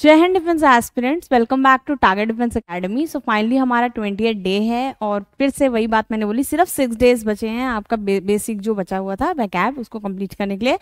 जय हिंद defence aspirants welcome back to target defence academy so finally हमारा twenty day है और फिर से वही बात मैंने बोली सिर्फ सिक्स डेज बचे हैं आपका बे, बेसिक जो बचा हुआ था कैब उसको कंप्लीट करने के लिए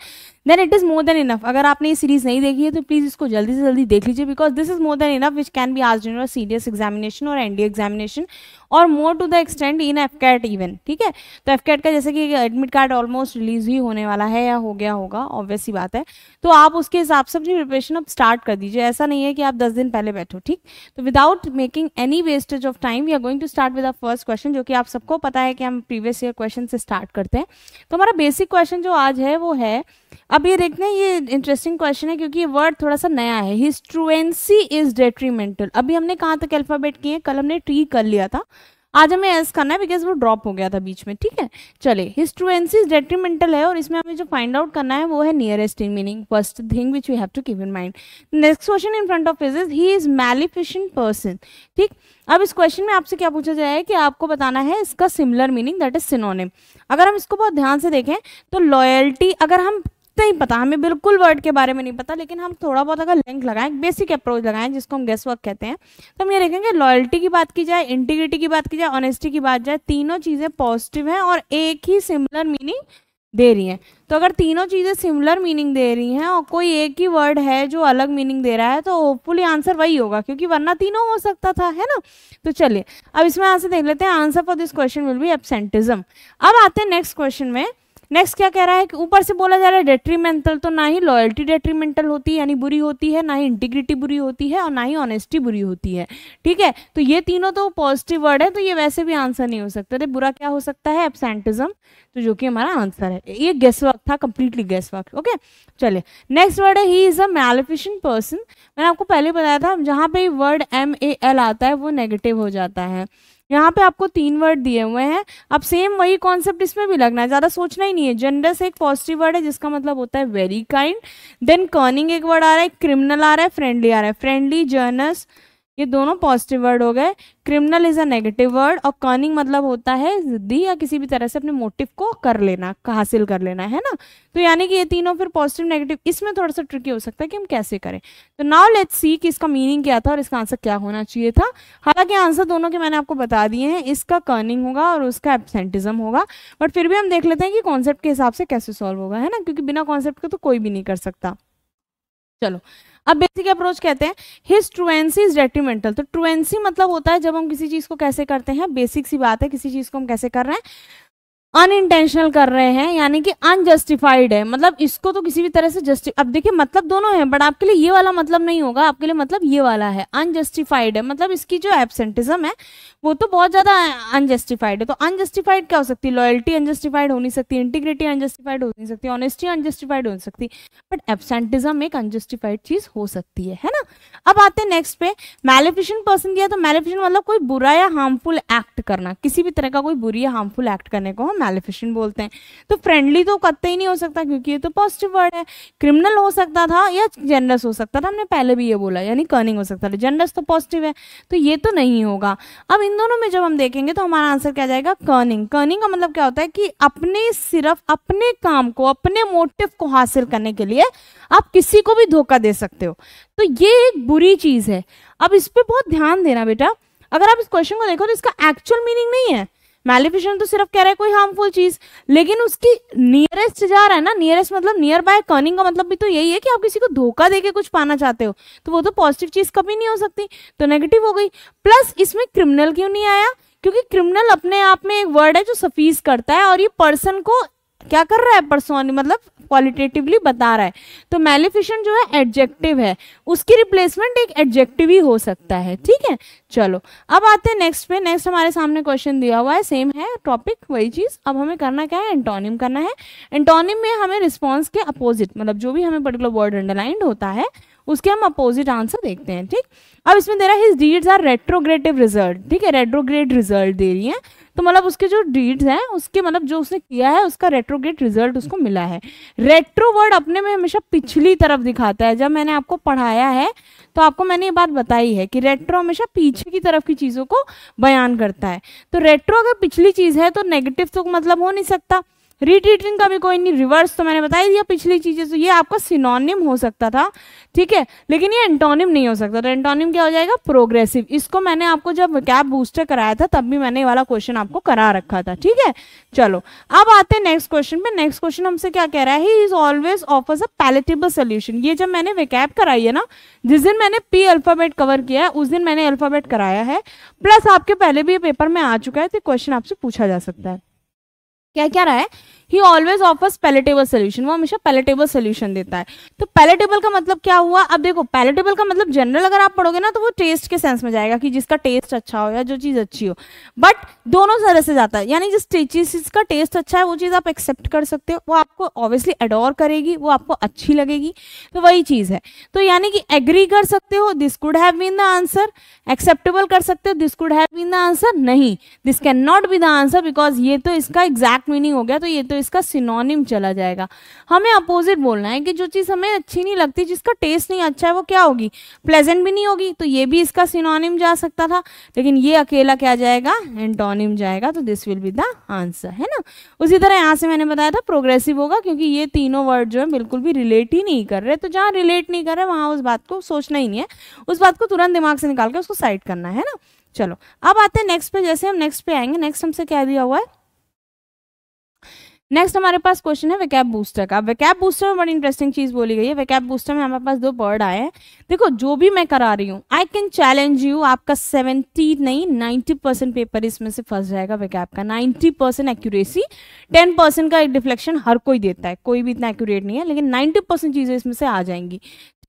then it is more than enough अगर आपने ये सीरीज़ नहीं देखी है तो प्लीज़ इसको जल्दी से जल्दी देख लीजिए because this is more than enough which can be आज इन सी एग्जामिनेशन और एन एग्जामिनेशन और more to the extend in AFCAT even ठीक है तो एफ का जैसे कि एडमिट कार्ड ऑलमोस्ट रिलीज ही होने वाला है या हो गया होगा ऑब्वियस ही बात है तो आप उसके हिसाब से अपनी प्रिपरेशन अब स्टार्ट कर दीजिए ऐसा नहीं है कि आप दस दिन पहले बैठो ठीक तो without making any wastage of time we are going to start with first question जो कि आप सबको पता है कि हम प्रीवियस ईयर क्वेश्चन से स्टार्ट करते हैं तो हमारा बेसिक क्वेश्चन जो आज है वो है अब ये देखते हैं ये इंटरेस्टिंग क्वेश्चन है क्योंकि ये वर्ड थोड़ा सा नया है हिस्ट्रुएंसी इज डेट्रीमेंटल अभी हमने कहाँ तक अल्फ़ाबेट किए कल हमने ट्री कर लिया था आज हमें एस करना है बिकॉज वो ड्रॉप हो गया था बीच में ठीक है चले इज डेट्रीमेंटल है और इसमें हमें जो फाइंड आउट करना है वो है nearest in meaning first thing which we have to keep in mind next question in front of is he is maleficent person ठीक अब इस क्वेश्चन में आपसे क्या पूछा जाए कि आपको बताना है इसका similar meaning that is synonym अगर हम इसको बहुत ध्यान से देखें तो लॉयल्टी अगर हम नहीं पता हमें बिल्कुल वर्ड के बारे में नहीं पता लेकिन हम थोड़ा बहुत अगर लिंक लगाएं बेसिक अप्रोच लगाएं जिसको हम गेस्ट वर्क कहते हैं तो हम ये देखेंगे लॉयल्टी की बात की जाए इंटीग्रिटी की बात की जाए ऑनेस्टी की बात जाए तीनों चीज़ें पॉजिटिव हैं और एक ही सिमिलर मीनिंग दे रही हैं तो अगर तीनों चीज़ें सिमिलर मीनिंग दे रही हैं और कोई एक ही वर्ड है जो अलग मीनिंग दे रहा है तो होपफुली आंसर वही होगा क्योंकि वरना तीनों हो सकता था है ना तो चलिए अब इसमें आंसर देख लेते हैं answer for this question will be absenteeism अब आते हैं नेक्स्ट क्वेश्चन में नेक्स्ट क्या कह रहा है कि ऊपर से बोला जा रहा है डेट्रीमेंटल तो ना ही लॉयल्टी डेट्रीमेंटल होती है यानी बुरी होती है ना ही इंटीग्रिटी बुरी होती है और ना ही ऑनेस्टी बुरी होती है ठीक है तो ये तीनों तो पॉजिटिव वर्ड है तो ये वैसे भी आंसर नहीं हो सकता तो बुरा क्या हो सकता है एबसेंटिज्म तो जो कि हमारा आंसर है ये गेस वर्क था कंप्लीटली गेस वर्क ओके चलिए नेक्स्ट वर्ड है ही इज अ मैलिफिशन पर्सन मैंने आपको पहले बताया था जहाँ पे वर्ड एम ए एल आता है वो नेगेटिव हो जाता है यहाँ पे आपको तीन वर्ड दिए हुए हैं अब सेम वही कॉन्सेप्ट इसमें भी लगना है ज़्यादा सोचना ही नहीं है जनरस एक पॉजिटिव वर्ड है जिसका मतलब होता है वेरी काइंड देन कर्निंग एक वर्ड आ रहा है क्रिमिनल आ रहा है फ्रेंडली आ रहा है फ्रेंडली जर्नस ये दोनों पॉजिटिव वर्ड हो गए criminal is a negative word और कर्निंग मतलब होता है जिद्दी या किसी भी तरह से अपने मोटिव को कर लेना हासिल कर लेना है ना तो यानी कि ये तीनों फिर पॉजिटिव नेगेटिव इसमें थोड़ा सा ट्रिकी हो सकता है कि हम कैसे करें तो नाउ लेट्स सी कि इसका मीनिंग क्या था और इसका आंसर क्या होना चाहिए था हालांकि आंसर दोनों के मैंने आपको बता दिए हैं इसका कर्निंग होगा और उसका एबसेंटिज्म होगा बट फिर भी हम देख लेते हैं कि कॉन्सेप्ट के हिसाब से कैसे सॉल्व होगा है ना क्योंकि बिना कॉन्सेप्ट के तो कोई भी नहीं कर सकता चलो अब बेसिक अप्रोच कहते हैं हिज ट्रुएंसी इज डेट्रीमेंटल तो ट्रुएंसी मतलब होता है जब हम किसी चीज़ को कैसे करते हैं बेसिक सी बात है किसी चीज़ को हम कैसे कर रहे हैं अनइंटेंशनल कर रहे हैं यानी कि अनजस्टिफाइड है मतलब इसको तो किसी भी तरह से जस्टि अब देखिए मतलब दोनों है बट आपके लिए ये वाला मतलब नहीं होगा आपके लिए मतलब ये वाला है अनजस्टिफाइड है मतलब इसकी जो एबसेंटिज्म है वो तो बहुत ज़्यादा अनजस्टिफाइड है तो अनजस्टिफाइड क्या हो सकती है लॉयल्टी अनजस्टिफाइड हो नहीं सकती इंटीग्रिटी अनजस्टिफाइड हो नहीं सकती ऑनेस्टी अनजस्टिफाइड हो सकती बट एबसेंटिज्म एक अनजस्टिफाइड चीज़ हो सकती है है ना अब आते हैं नेक्स्ट पे मैलिफिशन पर्सन किया तो मैलिफिशन मतलब कोई बुरा या हार्मफुल एक्ट करना किसी भी तरह का कोई बुरी या हार्मफुल एक्ट करने को हम मेलिफिशेंट बोलते हैं तो फ्रेंडली तो कत्ते ही नहीं हो सकता क्योंकि ये तो पॉजिटिव वर्ड है क्रिमिनल हो सकता था या जनरस हो सकता था हमने पहले भी ये बोला यानी कर्निंग हो सकता था जनरस तो पॉजिटिव है तो ये तो नहीं होगा अब इन दोनों में जब हम देखेंगे तो हमारा आंसर क्या जाएगा कर्निंग कर्निंग का मतलब क्या होता है कि अपने सिर्फ अपने काम को अपने मोटिव को हासिल करने के लिए आप किसी को भी धोखा दे सकते हो तो ये एक बुरी चीज़ है अब इस पर बहुत ध्यान देना बेटा अगर आप इस क्वेश्चन को देखो तो इसका एक्चुअल मीनिंग नहीं है मैलिफिशन तो सिर्फ कह रहा है कोई हार्मफुल चीज लेकिन उसकी नियरेस्ट जा रहा है ना नियरेस्ट मतलब नियर बाय कर्निंग का मतलब भी तो यही है कि आप किसी को धोखा देके कुछ पाना चाहते हो तो वो तो पॉजिटिव चीज कभी नहीं हो सकती तो नेगेटिव हो गई प्लस इसमें क्रिमिनल क्यों नहीं आया क्योंकि क्रिमिनल अपने आप में एक वर्ड है जो सफीस करता है और ये पर्सन को क्या कर रहा है परसोन मतलब क्वालिटेटिवली बता रहा है तो मेलिफिशेंट जो है एडजेक्टिव है उसकी रिप्लेसमेंट एक एडजेक्टिव ही हो सकता है ठीक है चलो अब आते हैं नेक्स्ट पे नेक्स्ट हमारे सामने क्वेश्चन दिया हुआ है सेम है टॉपिक वही चीज़ अब हमें करना क्या है एंटोनिम करना है एंटोनिम में हमें रिस्पॉन्स के अपोजिट मतलब जो भी हमें पर्टिकुलर वर्ड अंडरलाइंड होता है उसके हम अपोजिट आंसर देखते हैं ठीक अब इसमें दे रहा है his deeds are retrogressive result ठीक है रेट्रोग्रेड रिजल्ट दे रही है तो मतलब उसके जो डीड्स हैं उसके मतलब जो उसने किया है उसका रेट्रोग्रेट रिजल्ट उसको मिला है रेट्रो वर्ड अपने में हमेशा पिछली तरफ दिखाता है जब मैंने आपको पढ़ाया है तो आपको मैंने ये बात बताई है कि रेट्रो हमेशा पीछे की तरफ की चीज़ों को बयान करता है तो रेट्रो अगर पिछली चीज़ है तो नेगेटिव तो मतलब हो नहीं सकता रिट्रीटिंग का भी कोई नहीं रिवर्स तो मैंने बताया दिया पिछली चीज़ें तो ये आपका सिनोनिम हो सकता था ठीक है लेकिन ये एंटोनिम नहीं हो सकता तो एंटोनिम क्या हो जाएगा प्रोग्रेसिव इसको मैंने आपको जब कैब बूस्टर कराया था तब भी मैंने ये वाला क्वेश्चन आपको करा रखा था ठीक है चलो अब आते हैं नेक्स्ट क्वेश्चन पे नेक्स्ट क्वेश्चन हमसे क्या कह रहा है he is always offers a palatable solution ये जब मैंने वेकैब कराई है ना जिस दिन मैंने पी अल्फाबेट कवर किया है उस दिन मैंने अल्फाबेट कराया है प्लस आपके पहले भी ये पेपर में आ चुका है तो क्वेश्चन आपसे पूछा जा सकता है क्या क्या रहा है he always offers palatable solution वो हमेशा पैलेटेबल सोल्यूशन देता है तो पैलेटेबल का मतलब क्या हुआ अब देखो पैलेटेबल का मतलब जनरल अगर आप पढ़ोगे ना तो वो टेस्ट के सेंस में जाएगा कि जिसका टेस्ट अच्छा हो या जो चीज़ अच्छी हो बट दोनों तरह से जाता है यानी जिस चीज़ का टेस्ट अच्छा है वो चीज़ आप एक्सेप्ट कर सकते हो वो आपको ऑब्वियसली एडोर करेगी वो आपको अच्छी लगेगी तो वही चीज़ है तो यानी कि एग्री कर सकते हो this could have been the answer acceptable कर सकते हो this could have been the answer नहीं this can not be the answer because ये तो इसका एग्जैक्ट मीनिंग हो गया तो ये तो इसका सिनोनिम चला जाएगा हमें अपोजिट बोलना है कि जो चीज़ हमें अच्छी नहीं लगती जिसका टेस्ट नहीं अच्छा है वो क्या होगी प्लेजेंट भी नहीं होगी तो ये भी इसका सिनोनिम जा सकता था लेकिन ये अकेला क्या जाएगा एंटोनिम जाएगा तो this will be the answer है ना उसी तरह यहाँ से मैंने बताया था प्रोग्रेसिव होगा क्योंकि ये तीनों वर्ड जो है बिल्कुल भी रिलेट ही नहीं कर रहे तो जहाँ रिलेट नहीं कर रहे वहाँ उस बात को सोचना ही नहीं है उस बात को तुरंत दिमाग से निकाल के उसको साइड करना है ना चलो अब आते हैं नेक्स्ट पे जैसे हम नेक्स्ट पे आएंगे नेक्स्ट हमसे क्या दिया हुआ है नेक्स्ट हमारे पास क्वेश्चन है वैकैप बूस्टर का वैकैप बूस्टर में बड़ी इंटरेस्टिंग चीज बोली गई है वैकैप बूस्टर में हमारे पास दो वर्ड आए हैं देखो जो भी मैं करा रही हूँ आई कैन चैलेंज यू आपका सेवेंटी नहीं नाइन्टी परसेंट पेपर इसमें से फंस जाएगा वैकैप का ninety percent accuracy ten percent का डिफ्लेक्शन हर कोई देता है कोई भी इतना एक्यूरेट नहीं है लेकिन नाइन्टी परसेंट चीजें इसमें से आ जाएंगी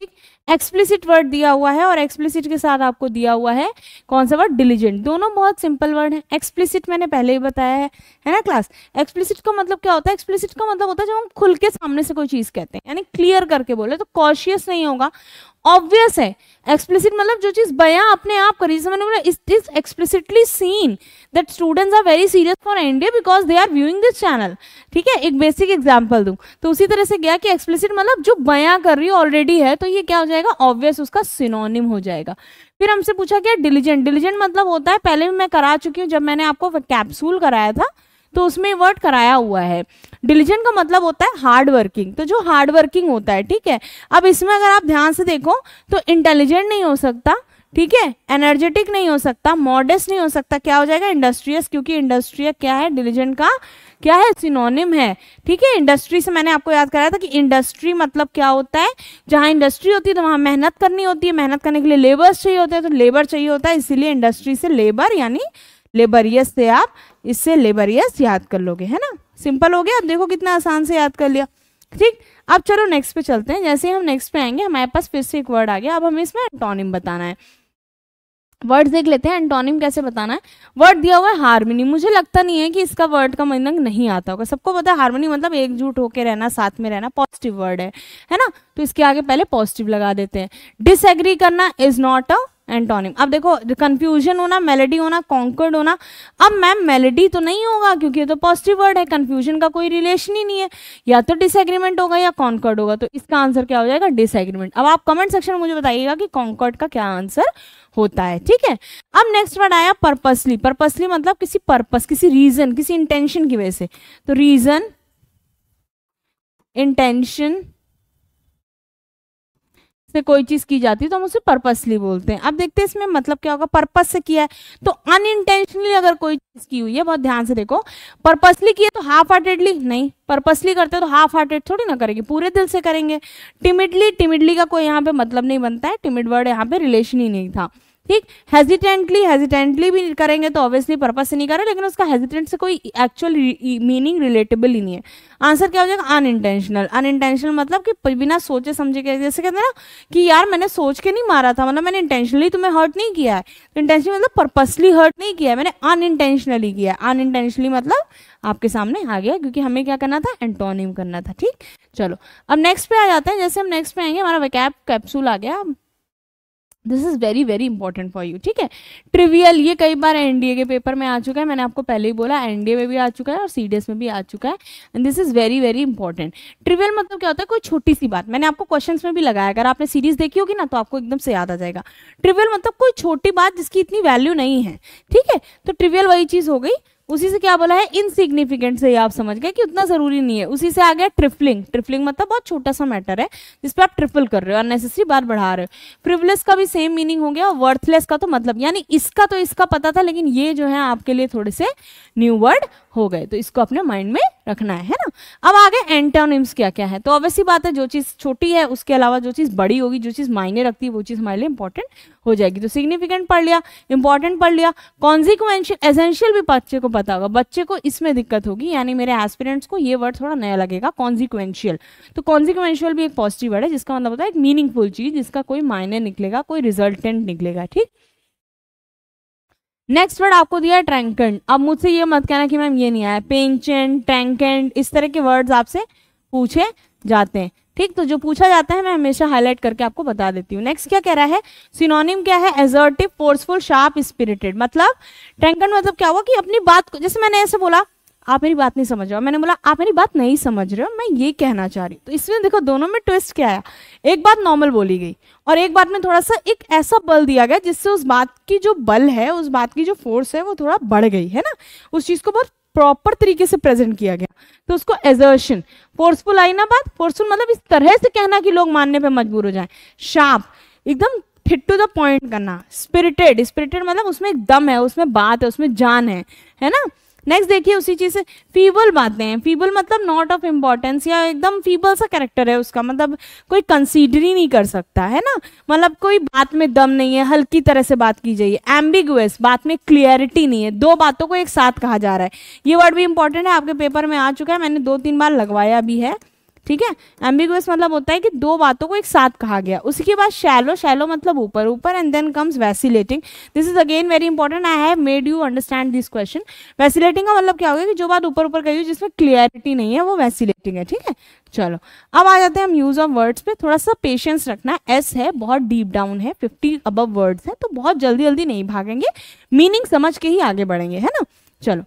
ठीक एक्सप्लिसिट वर्ड दिया हुआ है और एक्सप्लिसिट के साथ आपको दिया हुआ है कौन सा वर्ड डिलीजेंट दोनों बहुत सिंपल वर्ड है एक्सप्लिसिट मैंने पहले ही बताया है है ना क्लास एक्सप्लिसिट का मतलब क्या होता है एक्सप्लिसिट का मतलब होता है जब हम खुल के सामने से कोई चीज़ कहते हैं यानी क्लियर करके बोले तो कॉशियस नहीं होगा ऑब्वियस है एक्सप्लिसिट मतलब जो चीज बयां अपने आप करी जैसे मैंने बोला it is explicitly seen that students are very serious for India because they are viewing this channel ठीक है एक बेसिक एग्जाम्पल दूँ तो उसी तरह से गया कि एक्सप्लिसिट मतलब जो बयां कर रही ऑलरेडी है तो ये क्या हो जाएगा ऑब्वियस उसका सिनोनिम हो जाएगा फिर हमसे पूछा गया डिलीजेंट डिलीजेंट मतलब होता है पहले भी मैं करा चुकी हूँ जब मैंने आपको कैप्सूल कराया था तो उसमें वर्ड कराया हुआ है डिलीजेंट का मतलब होता है हार्ड वर्किंग तो जो हार्ड वर्किंग होता है ठीक है अब इसमें अगर आप ध्यान से देखो तो इंटेलिजेंट नहीं हो सकता ठीक है एनर्जेटिक नहीं हो सकता मॉडर्स नहीं हो सकता क्या हो जाएगा इंडस्ट्रियस क्योंकि इंडस्ट्रियस क्या है डिलीजेंट का क्या है सिनोनिम है ठीक है इंडस्ट्री से मैंने आपको याद कराया था कि इंडस्ट्री मतलब क्या होता है जहाँ इंडस्ट्री होती है तो वहाँ मेहनत करनी होती है मेहनत करने के लिए लेबर्स चाहिए होते हैं तो लेबर चाहिए होता है इसीलिए इंडस्ट्री से लेबर यानी लेबरियस से आप इससे लेबरियस याद कर लोगे है ना सिंपल हो गया अब देखो कितना आसान से याद कर लिया ठीक अब चलो नेक्स्ट पे चलते हैं जैसे हम नेक्स्ट पे आएंगे हमारे पास फिर से एक वर्ड आ गया अब हमें इसमें एंटोनिम बताना है वर्ड देख लेते हैं एंटोनिम कैसे बताना है वर्ड दिया हुआ है हारमोनी मुझे लगता नहीं है कि इसका वर्ड का मीनिंग मतलब नहीं आता होगा सबको पता है हारमोनी मतलब एकजुट होकर रहना साथ में रहना पॉजिटिव वर्ड है है ना तो इसके आगे पहले पॉजिटिव लगा देते हैं डिसएग्री करना इज नॉट अ एंटोनिम अब देखो कंफ्यूजन होना मेलेडी होना कॉन्कर्ड होना अब मैम मेलेडी तो नहीं होगा क्योंकि ये तो पॉजिटिव वर्ड है कन्फ्यूजन का कोई रिलेशन ही नहीं है या तो डिसएग्रीमेंट होगा या कॉन्कर्ड होगा तो इसका आंसर क्या हो जाएगा डिसएग्रीमेंट अब आप कमेंट सेक्शन में मुझे बताइएगा कि कॉन्कर्ड का क्या आंसर होता है ठीक है अब नेक्स्ट वर्ड आया पर्पसली पर्पसली मतलब किसी पर्पस किसी रीजन किसी इंटेंशन की वजह से तो रीजन इंटेंशन से कोई चीज की जाती है तो हम उसे पर्पसली बोलते हैं अब देखते हैं इसमें मतलब क्या होगा पर्पस से किया है तो अनइंटेंशनली अगर कोई चीज की हुई है बहुत ध्यान से देखो पर्पसली किया तो हाफ हार्टेडली नहीं पर्पसली करते तो हाफ हार्टेड थोड़ी ना करेंगे पूरे दिल से करेंगे टिमिडली टिमिडली का कोई यहाँ पे मतलब नहीं बनता है टिमिड वर्ड यहाँ पे रिलेशन ही नहीं था ठीक हेजिटेंटली हेजिटेंटली भी करेंगे तो ऑब्वियसली पर्पज से नहीं करें लेकिन उसका हेजिटेंट से कोई एक्चुअल मीनिंग रिलेटेबल ही नहीं है आंसर क्या हो जाएगा अनइंटेंशनल अनइंटेंशनल मतलब कि बिना सोचे समझे के जैसे कहते हैं ना कि यार मैंने सोच के नहीं मारा था मतलब मैंने इंटेंशनली तुम्हें हर्ट नहीं किया है इंटेंशनली मतलब पर्पसली हर्ट नहीं किया है मैंने अनइंटेंशनली किया है अनइंटेंशनली मतलब आपके सामने आ गया क्योंकि हमें क्या करना था एंटोनिम करना था ठीक चलो अब नेक्स्ट पे आ जाते हैं जैसे हम नेक्स्ट पे आएंगे हमारा वैकैप कैप्सूल आ गया this is very very important for you ठीक है ट्रिवियल ये कई बार एनडीए के पेपर में आ चुका है मैंने आपको पहले ही बोला एनडीए में भी आ चुका है और सी में भी आ चुका है and this is very very important trivial मतलब क्या होता है कोई छोटी सी बात मैंने आपको क्वेश्चन में भी लगाया अगर आपने सीरीज देखी होगी ना तो आपको एकदम से याद आ जाएगा ट्रिवियल मतलब कोई छोटी बात जिसकी इतनी वैल्यू नहीं है ठीक है तो ट्रिवियल वही चीज़ हो गई उसी से क्या बोला है इनसिग्निफिकेंट से ये आप समझ गए कि उतना ज़रूरी नहीं है उसी से आ गया ट्रिपलिंग ट्रिपलिंग मतलब बहुत छोटा सा मैटर है जिस पर आप ट्रिपल कर रहे हो अननेसेसरी बात बढ़ा रहे हो प्रिवलेस का भी सेम मीनिंग हो गया और वर्थलेस का तो मतलब यानी इसका तो इसका पता था लेकिन ये जो है आपके लिए थोड़े से न्यू वर्ड हो गए तो इसको अपने माइंड में रखना है है ना अब आगे एंटोनिम्स क्या क्या है तो अवश्य बात है जो चीज़ छोटी है उसके अलावा जो चीज़ बड़ी होगी जो चीज़ मायने रखती है वो चीज़ हमारे लिए इंपॉर्टेंट हो जाएगी तो सिग्निफिकेंट पढ़ लिया इंपॉर्टेंट पढ़ लिया कॉन्सिक्वेंशियल एसेंशियल भी बच्चे को पता होगा बच्चे को इसमें दिक्कत होगी यानी मेरे एस्पिरेंट्स को ये वर्ड थोड़ा नया लगेगा कॉन्सिक्वेंशियल तो कॉन्सिक्वेंशियल भी एक पॉजिटिव वर्ड है जिसका मतलब होता है एक मीनिंगफुल चीज़ जिसका कोई मायने निकलेगा कोई रिजल्टेंट निकलेगा ठीक नेक्स्ट वर्ड आपको दिया है ट्रैंकेंड अब मुझसे ये मत कहना कि मैम ये नहीं आया पेंचेंड ट्रैंकेंड इस तरह के वर्ड्स आपसे पूछे जाते हैं ठीक तो जो पूछा जाता है मैं हमेशा हाईलाइट करके आपको बता देती हूँ नेक्स्ट क्या कह रहा है सिनोनिम क्या है एजर्टिव फोर्सफुल शार्प स्पिरिटेड मतलब ट्रैंकेंड मतलब क्या हुआ कि अपनी बात को जैसे मैंने ऐसे बोला आप मेरी बात नहीं समझ रहे हो मैंने बोला आप मेरी बात नहीं समझ रहे हो मैं ये कहना चाह रही हूँ तो इसमें देखो दोनों में ट्विस्ट क्या आया एक बात नॉर्मल बोली गई और एक बात में थोड़ा सा एक ऐसा बल दिया गया जिससे उस बात की जो बल है उस बात की जो फोर्स है वो थोड़ा बढ़ गई है ना उस चीज़ को बहुत प्रॉपर तरीके से प्रेजेंट किया गया तो उसको एजर्शन फोर्सफुल आई ना बात फोर्सफुल मतलब इस तरह से कहना कि लोग मानने पर मजबूर हो जाए शार्प एकदम फिट टू द पॉइंट करना स्पिरिटेड स्पिरिटेड मतलब उसमें एक दम है उसमें बात है उसमें जान है है ना नेक्स्ट देखिए उसी चीज़ से फीबल बातें हैं फीबल मतलब नॉट ऑफ इम्पॉर्टेंस या एकदम फीबल सा कैरेक्टर है उसका मतलब कोई कंसीडर ही नहीं कर सकता है ना मतलब कोई बात में दम नहीं है हल्की तरह से बात की जाइए एम्बिगुअस बात में क्लियरिटी नहीं है दो बातों को एक साथ कहा जा रहा है ये वर्ड भी इंपॉर्टेंट है आपके पेपर में आ चुका है मैंने दो तीन बार लगवाया भी है ठीक है एम्बिगुअस मतलब होता है कि दो बातों को एक साथ कहा गया उसके बाद शैलो शैलो मतलब ऊपर ऊपर and then comes vacillating this is again very important I have made you understand this question vacillating का मतलब क्या होगा कि जो बात ऊपर ऊपर कही हुई जिसमें क्लियरिटी नहीं है वो वैसिलेटिंग है ठीक है चलो अब आ जाते हैं हम यूज ऑफ वर्ड्स पे थोड़ा सा पेशेंस रखना एस है बहुत डीप डाउन है फिफ्टी अबव वर्ड्स है तो बहुत जल्दी जल्दी नहीं भागेंगे मीनिंग समझ के ही आगे बढ़ेंगे है ना चलो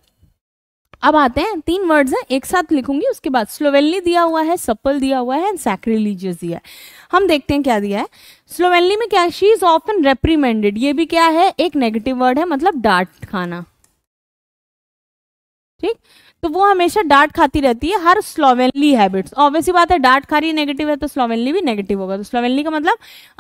अब आते हैं तीन वर्ड्स हैं एक साथ लिखूंगी उसके बाद स्लोवेनली दिया हुआ है सप्पल दिया हुआ है एंड सैक्रिलीजियस दिया है हम देखते हैं क्या दिया है स्लोवेनली में क्या शी इज ऑफन रेप्रीमेंडेड ये भी क्या है एक नेगेटिव वर्ड है मतलब डांट खाना ठीक तो वो हमेशा डांट खाती रहती है हर स्लोवेनली हैबिट्स ऑब्वियसली बात है डांट खा रही नेगेटिव है तो स्लोवेनली भी नेगेटिव होगा तो स्लोवेनली का मतलब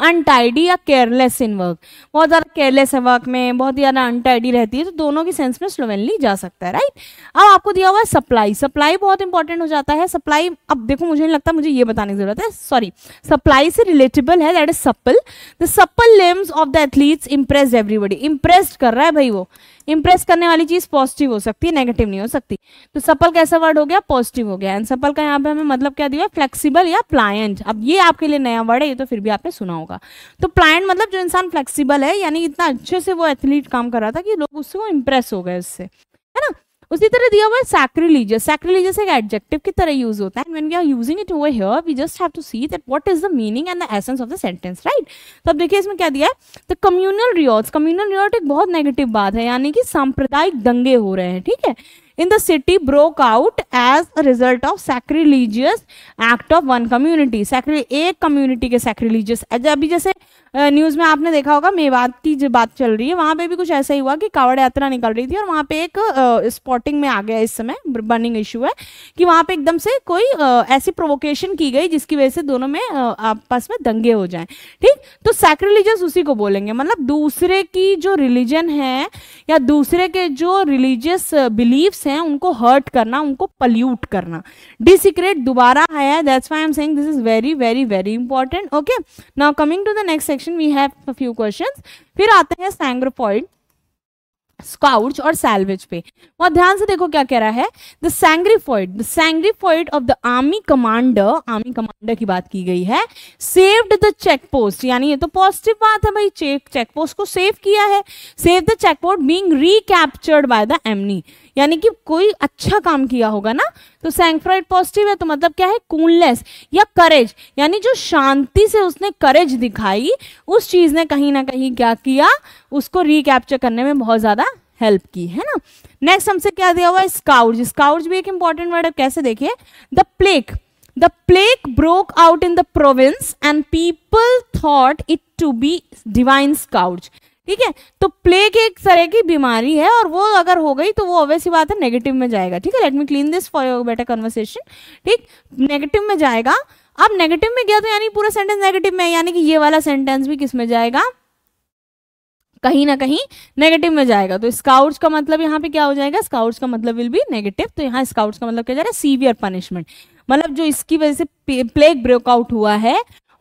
अनटाइडी या केयरलेस इन वर्क बहुत ज़्यादा केयरलेस है वर्क में बहुत ज़्यादा अनटाइडी रहती है तो दोनों के सेंस में स्लोवेनली जा सकता है राइट अब आपको दिया हुआ है सप्लाई सप्लाई बहुत इंपॉर्टेंट हो जाता है सप्लाई अब देखो मुझे नहीं लगता मुझे ये बताने की जरूरत है सॉरी सप्लाई से रिलेटेबल है that is supple the supple limbs of the athletes impress everybody impressed कर रहा है भाई वो इंप्रेस करने वाली चीज पॉजिटिव हो सकती है नेगेटिव नहीं हो सकती तो सपल कैसा वर्ड हो गया पॉजिटिव हो गया एंड सपल का यहाँ पे हमें मतलब क्या दिया फ्लेक्सीबल या प्लायंट अब ये आपके लिए नया वर्ड है ये तो फिर भी आपने सुना होगा तो प्लायंट मतलब जो इंसान फ्लेक्सिबल है यानी इतना अच्छे से वो एथलीट काम कर रहा था कि लोग उससे वो इम्प्रेस हो गए उससे है ना उसी तरह दिया हुआ है सैक्रिलीजियस सैक्रिलीजियस एक एडजेक्टिव की तरह यूज होता है when we are using it over here we just have to see that what is the meaning and the essence of the sentence right तो अब देखिए इसमें क्या दिया है the communal riots communal riot एक बहुत नेगेटिव बात है यानी कि सांप्रदायिक दंगे हो रहे हैं ठीक है in the city broke out as a result of sacrilegious act of one community sacri एक कम्युनिटी के सैक्रिलीजियस अभी जैसे न्यूज़ में आपने देखा होगा मेवाती जो बात चल रही है वहाँ पे भी कुछ ऐसा ही हुआ कि कावड़ यात्रा निकल रही थी और वहाँ पे एक स्पॉटिंग में आ गया इस समय बर्निंग इशू है कि वहाँ पे एकदम से कोई ऐसी प्रोवोकेशन की गई जिसकी वजह से दोनों में आपस में दंगे हो जाएं ठीक तो सैक्रिलीजियस उसी को बोलेंगे मतलब दूसरे की जो रिलीजन है या दूसरे के जो रिलीजियस बिलीव्स हैं उनको हर्ट करना उनको पल्यूट करना डिसिक्रेट दोबारा आया that's why am saying this is very very very important okay now coming to the next section question we have a few question फिर आते हैं सैंग्रोफॉइड स्काउच और सैलवेज पे बहुत ध्यान से देखो क्या कह रहा है the sangfroid the sangfroid of the army commander army commander की बात की गई है सेव्ड द चेक पोस्ट यानी ये तो पॉजिटिव बात है भाई चेक चेक पोस्ट को सेव किया है save the check post being recaptured by the enemy यानी कि कोई अच्छा काम किया होगा ना तो सैंक्राइड पॉजिटिव है तो मतलब क्या है कूलनेस या करेज यानी जो शांति से उसने करेज दिखाई उस चीज़ ने कहीं ना कहीं क्या किया उसको रिकैप्चर करने में बहुत ज़्यादा हेल्प की है ना नेक्स्ट हमसे क्या दिया हुआ है स्काउज स्काउज भी एक इंपॉर्टेंट वर्ड है कैसे देखिए the plague the plague broke out in the province and people thought it to be divine scourge ठीक है तो प्लेग एक तरह की बीमारी है और वो अगर हो गई तो वो ऑब्वियस बात है नेगेटिव में जाएगा ठीक है let me clean this for your better conversation ठीक नेगेटिव में जाएगा अब नेगेटिव में गया तो यानी पूरा सेंटेंस नेगेटिव में यानी कि ये वाला सेंटेंस भी किस में जाएगा कहीं ना कहीं नेगेटिव में जाएगा तो स्काउट्स का मतलब यहाँ पे क्या हो जाएगा स्काउट्स का मतलब विल बी नेगेटिव तो यहाँ स्काउट्स का मतलब क्या जा रहा है सीवियर पनिशमेंट मतलब जो इसकी वजह से प्लेग ब्रेकआउट हुआ है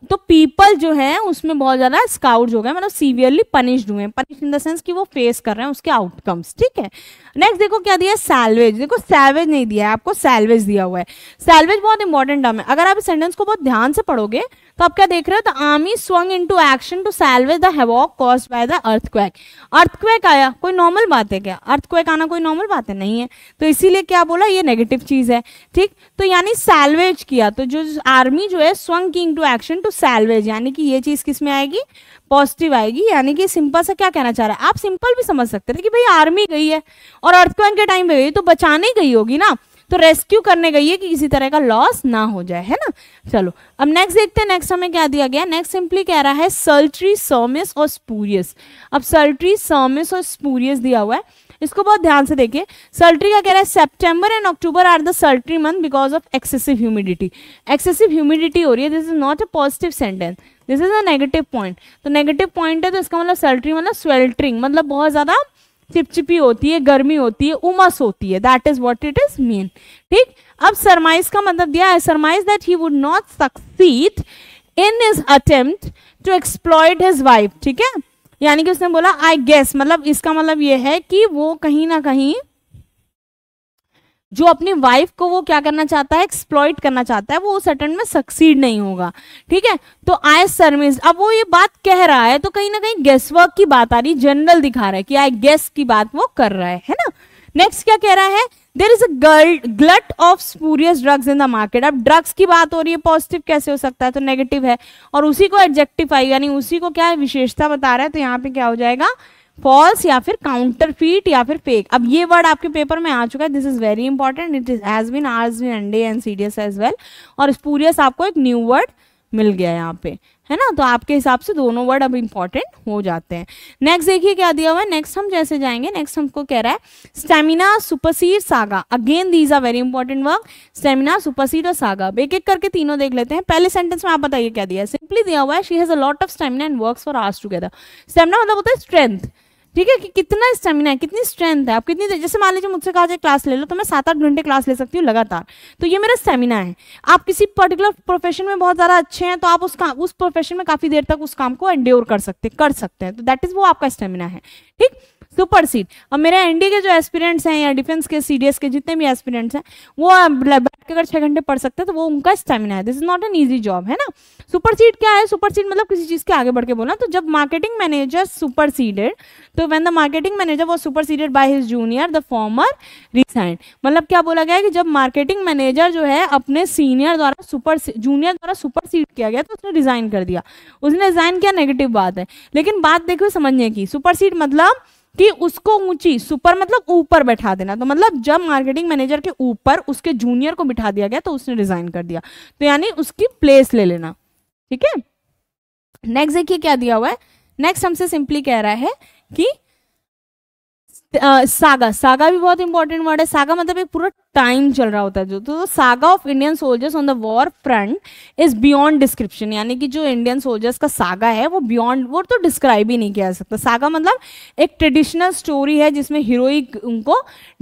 तो पीपल जो है उसमें बहुत ज्यादा स्काउट हो गए मतलब सीवियरली पनिश्ड हुए पनिश इन द सेंस कि वो फेस कर रहे हैं उसके आउटकम्स ठीक है नेक्स्ट देखो क्या दिया सैलवेज देखो सैलवेज नहीं दिया है आपको सैलवेज दिया हुआ है सैलवेज बहुत इंपॉर्टेंट टर्म है अगर आप इस सेंटेंस को बहुत ध्यान से पढ़ोगे तो आप क्या देख रहे हो the army swung into action to salvage those caught by the earthquake आया कोई नॉर्मल बात है क्या क्वैक आना कोई नॉर्मल बात है नहीं है तो इसीलिए क्या बोला ये नेगेटिव चीज है ठीक तो यानी सैलवेज किया तो जो आर्मी जो है स्वंग की इंटू एक्शन टू सैलवेज यानी कि ये चीज किस में आएगी पॉजिटिव आएगी यानी कि सिंपल सा क्या कहना चाह रहा है आप सिंपल भी समझ सकते थे कि भाई आर्मी गई है और क्वैक के टाइम पे गई तो बचाने गई होगी ना तो रेस्क्यू करने गई है कि किसी तरह का लॉस ना हो जाए है ना चलो अब नेक्स्ट देखते हैं नेक्स्ट हमें क्या दिया गया नेक्स्ट सिंपली कह रहा है सल्ट्री सोमिस और स्पूरियस अब सल्ट्री सोमिस और स्पूरियस दिया हुआ है इसको बहुत ध्यान से देखिए सल्ट्री का कह रहा है September and October are the sultry month because of excessive humidity excessive humidity हो रही है this is not a positive sentence this is a negative point तो नेगेटिव पॉइंट है तो इसका मतलब सल्ट्री मतलब स्वेल्टरिंग मतलब बहुत ज़्यादा चिपचिपी होती है गर्मी होती है उमस होती है that is what it is mean ठीक अब सरमाइज का मतलब दिया है surmise that he would not succeed in his attempt to exploit his wife ठीक है यानी कि उसने बोला आई गेस मतलब इसका मतलब यह है कि वो कहीं ना कहीं जो अपनी वाइफ को वो क्या करना चाहता है एक्सप्लॉइट करना चाहता है वो उस अटेंड में सक्सीड नहीं होगा ठीक है तो आई सर्विस अब वो ये बात कह रहा है तो कहीं ना कहीं गेस वर्क की बात आ रही जनरल दिखा रहा है कि आई गेस की बात वो कर रहा है है ना नेक्स्ट क्या कह रहा है there is a glut of spurious drugs in the market अब ड्रग्स की बात हो रही है पॉजिटिव कैसे हो सकता है तो नेगेटिव है और उसी को एडजेक्टिफाई यानी उसी को क्या है विशेषता बता रहा है तो यहाँ पे क्या हो जाएगा फॉल्स या फिर फीट या फिर फेक अब ये वर्ड आपके पेपर में आ चुका है this is very important it is has been आर्स been NDA and CDS as well और स्पूरियस आपको एक न्यू वर्ड मिल गया यहाँ पे है ना तो आपके हिसाब से दोनों वर्ड अब इंपॉर्टेंट हो जाते हैं नेक्स्ट देखिए क्या दिया हुआ है नेक्स्ट हम जैसे जाएंगे नेक्स्ट हमको कह रहा है stamina supersede saga again these are very important work stamina supersede और सागा एक एक करके तीनों देख लेते हैं पहले सेंटेंस में आप बताइए क्या दिया है सिंपली दिया हुआ है she has a lot of stamina and work for hours together stamina मतलब होता है स्ट्रेंथ ठीक है कि कितना स्टेमिना है कितनी स्ट्रेंथ है आप कितनी जैसे मान लीजिए मुझसे कहा जाए क्लास ले लो तो मैं सात आठ घंटे क्लास ले सकती हूँ लगातार तो ये मेरा स्टेमिना है आप किसी पर्टिकुलर प्रोफेशन में बहुत ज़्यादा अच्छे हैं तो आप उस काम उस प्रोफेशन में काफ़ी देर तक उस काम को एंड्योर कर सकते कर सकते हैं तो दैट इज़ वो आपका स्टेमिना है ठीक सुपर सीट अब मेरे एनडीए के जो एस्पिरेंट्स हैं या डिफेंस के सीडीएस के जितने भी एस्पिरेंट्स हैं वो बैठ के अगर छः घंटे पढ़ सकते हैं तो वो उनका स्टेमिना है this is not an easy job है ना सुपर सीट क्या है सुपर सीट मतलब किसी चीज़ के आगे बढ़ के बोला तो जब मार्केटिंग मैनेजर सुपर सीडेड तो वैन द मार्केटिंग मैनेजर वो superseded by his junior the former resigned मतलब क्या बोला गया कि जब मार्केटिंग मैनेजर जो है अपने सीनियर द्वारा सुपर जूनियर द्वारा सुपर सीट किया गया तो उसने रिजाइन कर दिया उसने रिजाइन किया नेगेटिव बात है लेकिन बात देखो समझने की सुपर सीट मतलब कि उसको ऊंची सुपर मतलब ऊपर बैठा देना तो मतलब जब मार्केटिंग मैनेजर के ऊपर उसके जूनियर को बिठा दिया गया तो उसने रिजाइन कर दिया तो यानी उसकी प्लेस ले लेना ठीक है नेक्स्ट देखिए क्या दिया हुआ है नेक्स्ट हमसे सिंपली कह रहा है कि सागा सागा भी बहुत इंपॉर्टेंट वर्ड है सागा मतलब एक पूरा टाइम चल रहा होता है जो तो saga of Indian soldiers on the war front is beyond description यानी कि जो इंडियन सोल्जर्स का सागा है वो बियॉन्ड वो तो डिस्क्राइब ही नहीं किया जा सकता सागा मतलब एक ट्रेडिशनल स्टोरी है जिसमें हीरोइक उनको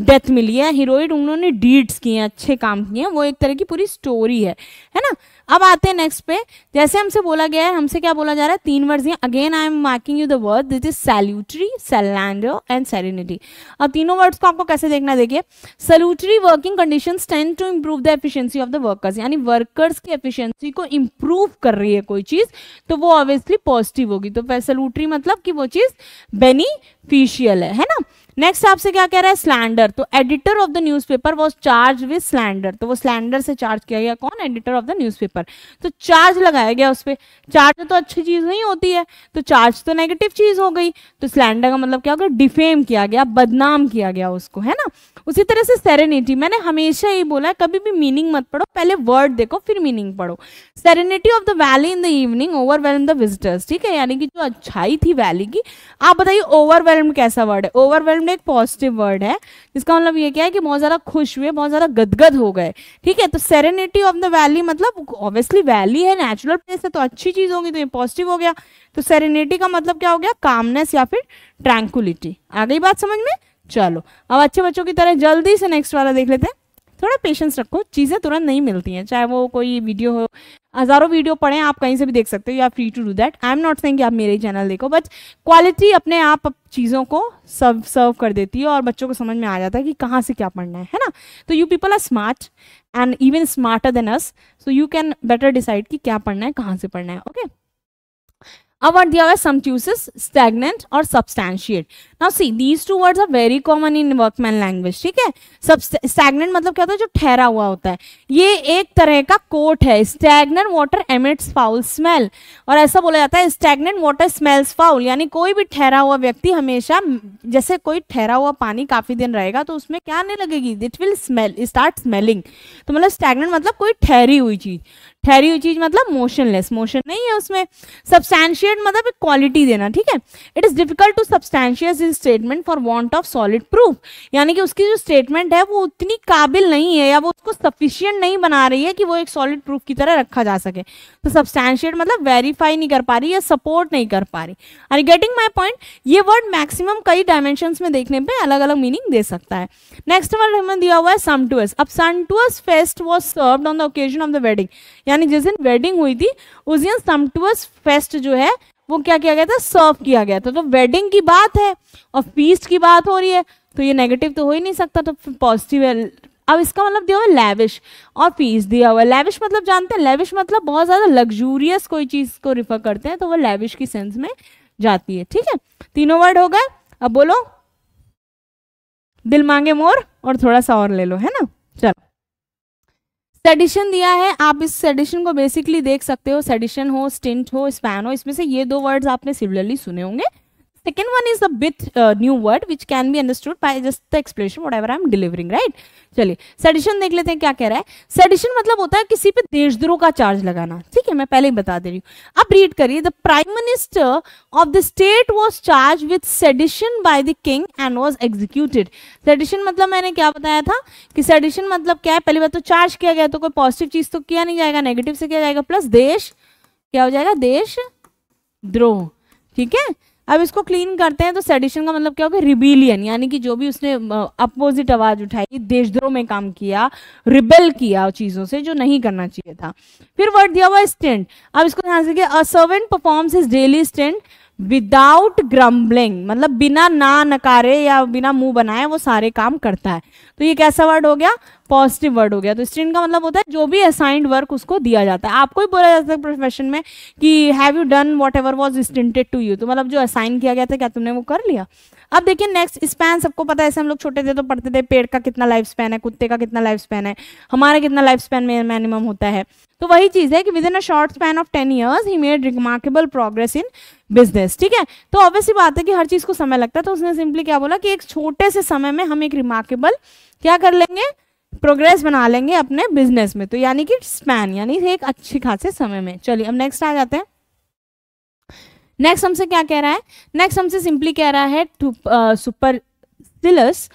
डेथ मिली है हीरोइड उन्होंने डीड्स किए हैं अच्छे काम किए हैं वो एक तरह की पूरी स्टोरी है है ना अब आते हैं नेक्स्ट पे जैसे हमसे बोला गया है हमसे क्या बोला जा रहा है तीन वर्ड्स हैं again I am marking you the word this is salutary slander and serenity अब तीनों वर्ड्स को आपको कैसे देखना देखिए salutary working condition tend to improve the efficiency of the workers यानी वर्कर्स की एफिशियंसी को इम्प्रूव कर रही है कोई चीज़ तो वो ऑब्वियसली पॉजिटिव होगी तो सल्यूटरी मतलब कि वो चीज़ बेनिफिशियल है है ना नेक्स्ट आपसे क्या कह रहा है स्लैंडर तो editor of the newspaper was charge with slander तो वो स्लैंडर से चार्ज किया गया कौन एडिटर ऑफ द न्यूज़पेपर तो चार्ज लगाया गया उस पर चार्ज तो अच्छी चीज़ नहीं होती है तो चार्ज तो नेगेटिव चीज़ हो गई तो स्लैंडर का मतलब क्या हो गया डिफेम किया गया बदनाम किया गया उसको है ना उसी तरह से सेरेनिटी मैंने हमेशा ही बोला है कभी भी मीनिंग मत पढ़ो पहले वर्ड देखो फिर मीनिंग पढ़ो serenity of the valley in the evening overwhelm the visitors ठीक है यानी कि जो अच्छाई थी वैली की आप बताइए ओवरवेलम कैसा वर्ड है ओवरवेलम सामने एक पॉजिटिव वर्ड है जिसका मतलब ये क्या है कि बहुत ज़्यादा खुश हुए बहुत ज़्यादा गदगद हो गए ठीक है तो सेरेनिटी ऑफ द वैली मतलब ऑब्वियसली वैली है नेचुरल प्लेस है तो अच्छी चीज़ होगी तो ये पॉजिटिव हो गया तो सेरेनिटी का मतलब क्या हो गया कामनेस या फिर ट्रैंकुलिटी आ गई बात समझ में चलो अब अच्छे बच्चों की तरह जल्दी से नेक्स्ट वाला देख लेते हैं थोड़ा पेशेंस रखो चीज़ें तुरंत नहीं मिलती हैं चाहे वो कोई वीडियो हो हज़ारों वीडियो पढ़ें आप कहीं से भी देख सकते हो you are free to do that I am not saying कि आप मेरे चैनल देखो बट क्वालिटी अपने आप चीज़ों को सर्व सर्व कर देती है और बच्चों को समझ में आ जाता है कि कहाँ से क्या पढ़ना है है ना तो you people are smart and even smarter than us so you can better decide कि क्या पढ़ना है कहाँ से पढ़ना है ओके okay? अब वर्ड दिया हुआ है समट्यूसिस स्टेगनेंट और substantiate now see these two words are very common in workman language ठीक है सब स्टैगनेंट मतलब क्या होता है जो ठहरा हुआ होता है ये एक तरह का कोट है stagnant water emits foul smell और ऐसा बोला जाता है स्टैगनेंट वाटर स्मेल्स फाउल यानी कोई भी ठहरा हुआ व्यक्ति हमेशा जैसे कोई ठहरा हुआ पानी काफी दिन रहेगा तो उसमें क्या नहीं लगेगी it will smell start smelling तो मतलब स्टेगनेंट मतलब कोई ठहरी हुई चीज ठहरी हुई चीज मतलब मोशनलेस मोशन नहीं है उसमें सब्सटैंशिएट मतलब एक क्वालिटी देना ठीक है it is difficult to substantiate this statement for want of solid proof यानी कि उसकी जो स्टेटमेंट है वो उतनी काबिल नहीं है या वो उसको सफिशियंट नहीं बना रही है कि वो एक सॉलिड प्रूफ की तरह रखा जा सके तो सब्सटैंशिएट मतलब वेरीफाई नहीं कर पा रही या सपोर्ट नहीं कर पा रही आर गेटिंग माई पॉइंट ये वर्ड मैक्सिमम कई डायमेंशन में देखने पर अलग अलग मीनिंग दे सकता है नेक्स्ट वर्ड हमें दिया हुआ है समटुअस अब sumptuous feast was serve on the occasion of the wedding यानी जिस दिन वेडिंग हुई थी उस दिन समटुअस फेस्ट जो है वो क्या किया गया था सर्व किया गया था तो वेडिंग की बात है और फीस्ट की बात हो रही है तो ये नेगेटिव तो हो ही नहीं सकता तो पॉजिटिव अब इसका मतलब दिया हुआ लेविश और फीस दिया हुआ लेविश मतलब जानते हैं लेविश मतलब बहुत ज़्यादा लग्जूरियस कोई चीज़ को रिफर करते हैं तो वो लेविश की सेंस में जाती है ठीक है तीनों वर्ड हो गए अब बोलो दिल मांगे मोर और थोड़ा सा और ले लो है ना चलो सेडिशन दिया है आप इस सेडिशन को बेसिकली देख सकते हो सेडिशन हो स्टिंट हो स्पैन हो इसमें से ये दो वर्ड्स आपने सिमिलरली सुने होंगे second one is a bit uh, new word which can be understood by just the explanation whatever I am delivering right चलिए सेडिशन देख लेते हैं क्या कह रहा है सेडिशन मतलब होता है किसी पे देशद्रोह का चार्ज लगाना ठीक है मैं पहले ही बता दे रही हूँ अब रीड करिए the prime minister of the state was charge with sedition by the king and was executed sedition मतलब मैंने क्या बताया था कि सेडिशन मतलब क्या है पहली बार तो चार्ज किया गया तो कोई पॉजिटिव चीज तो किया नहीं जाएगा नेगेटिव से किया जाएगा प्लस देश क्या हो जाएगा देश द्रोह ठीक है अब इसको क्लीन करते हैं तो सेडिशन का मतलब क्या होगा रिबिलियन यानी कि जो भी उसने अपोजिट आवाज उठाई देशद्रोह में काम किया रिबेल किया चीजों से जो नहीं करना चाहिए था फिर वर्ड दिया हुआ स्टेंट अब इसको ध्यान से servant performs his daily stint without grumbling मतलब बिना ना नकारे या बिना मुंह बनाए वो सारे काम करता है तो ये कैसा वर्ड हो गया पॉजिटिव वर्ड हो गया तो स्टूडेंट का मतलब होता है जो भी असाइंड वर्क उसको दिया जाता है आपको ही बोला जाता है प्रोफेशन में कि have you done whatever was stinted to you तो मतलब जो असाइन किया गया था क्या तुमने वो कर लिया अब देखिए नेक्स्ट स्पैन सबको पता है ऐसे हम लोग छोटे थे तो पढ़ते थे पेड़ का कितना लाइफ स्पैन है कुत्ते का कितना लाइफ स्पैन है हमारा कितना लाइफ स्पैन मिनिमम होता है तो वही चीज़ है कि within a short span of ten years ही made remarkable progress in business ठीक है तो ऑब्वियसली बात है कि हर चीज़ को समय लगता है तो उसने सिंपली क्या बोला कि एक छोटे से समय में हम एक रिमार्केबल क्या कर लेंगे प्रोग्रेस बना लेंगे अपने बिजनेस में तो यानी कि स्पैन यानी एक अच्छी खासे समय में चलिए अब नेक्स्ट आ जाते हैं नेक्स्ट हमसे क्या कह रहा है नेक्स्ट हमसे सिंपली कह रहा है to super सिलस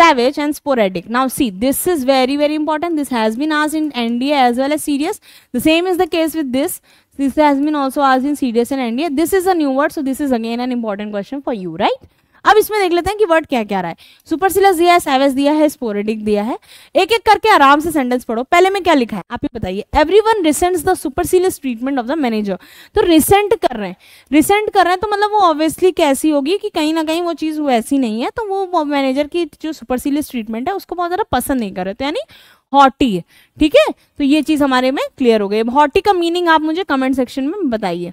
savage and sporadic now see this is very very important this has been आज in NDA as well as serious the same is the case with this this has been also आज इन serious and NDA this is a new word so this is again an important question for you right अब इसमें देख लेते हैं कि word क्या क्या रहा है सुपरसिलस दिया है सेवेज दिया है स्पोरेडिक दिया है एक एक करके आराम से सेंटेंस पढ़ो पहले में क्या लिखा है आप ही बताइए every one resents the supercilious treatment of the manager तो रिसेंट कर रहे हैं रिसेंट कर रहे हैं तो मतलब वो ऑब्वियसली कैसी होगी कि कहीं ना कहीं वो चीज़ वो ऐसी नहीं है तो वो मैनेजर की जो सुपरसिलस ट्रीटमेंट है उसको बहुत ज़्यादा पसंद नहीं कर रहे तो यानी हॉटी है ठीक है तो ये चीज़ हमारे में क्लियर हो गई हॉटी का मीनिंग आप मुझे कमेंट सेक्शन में बताइए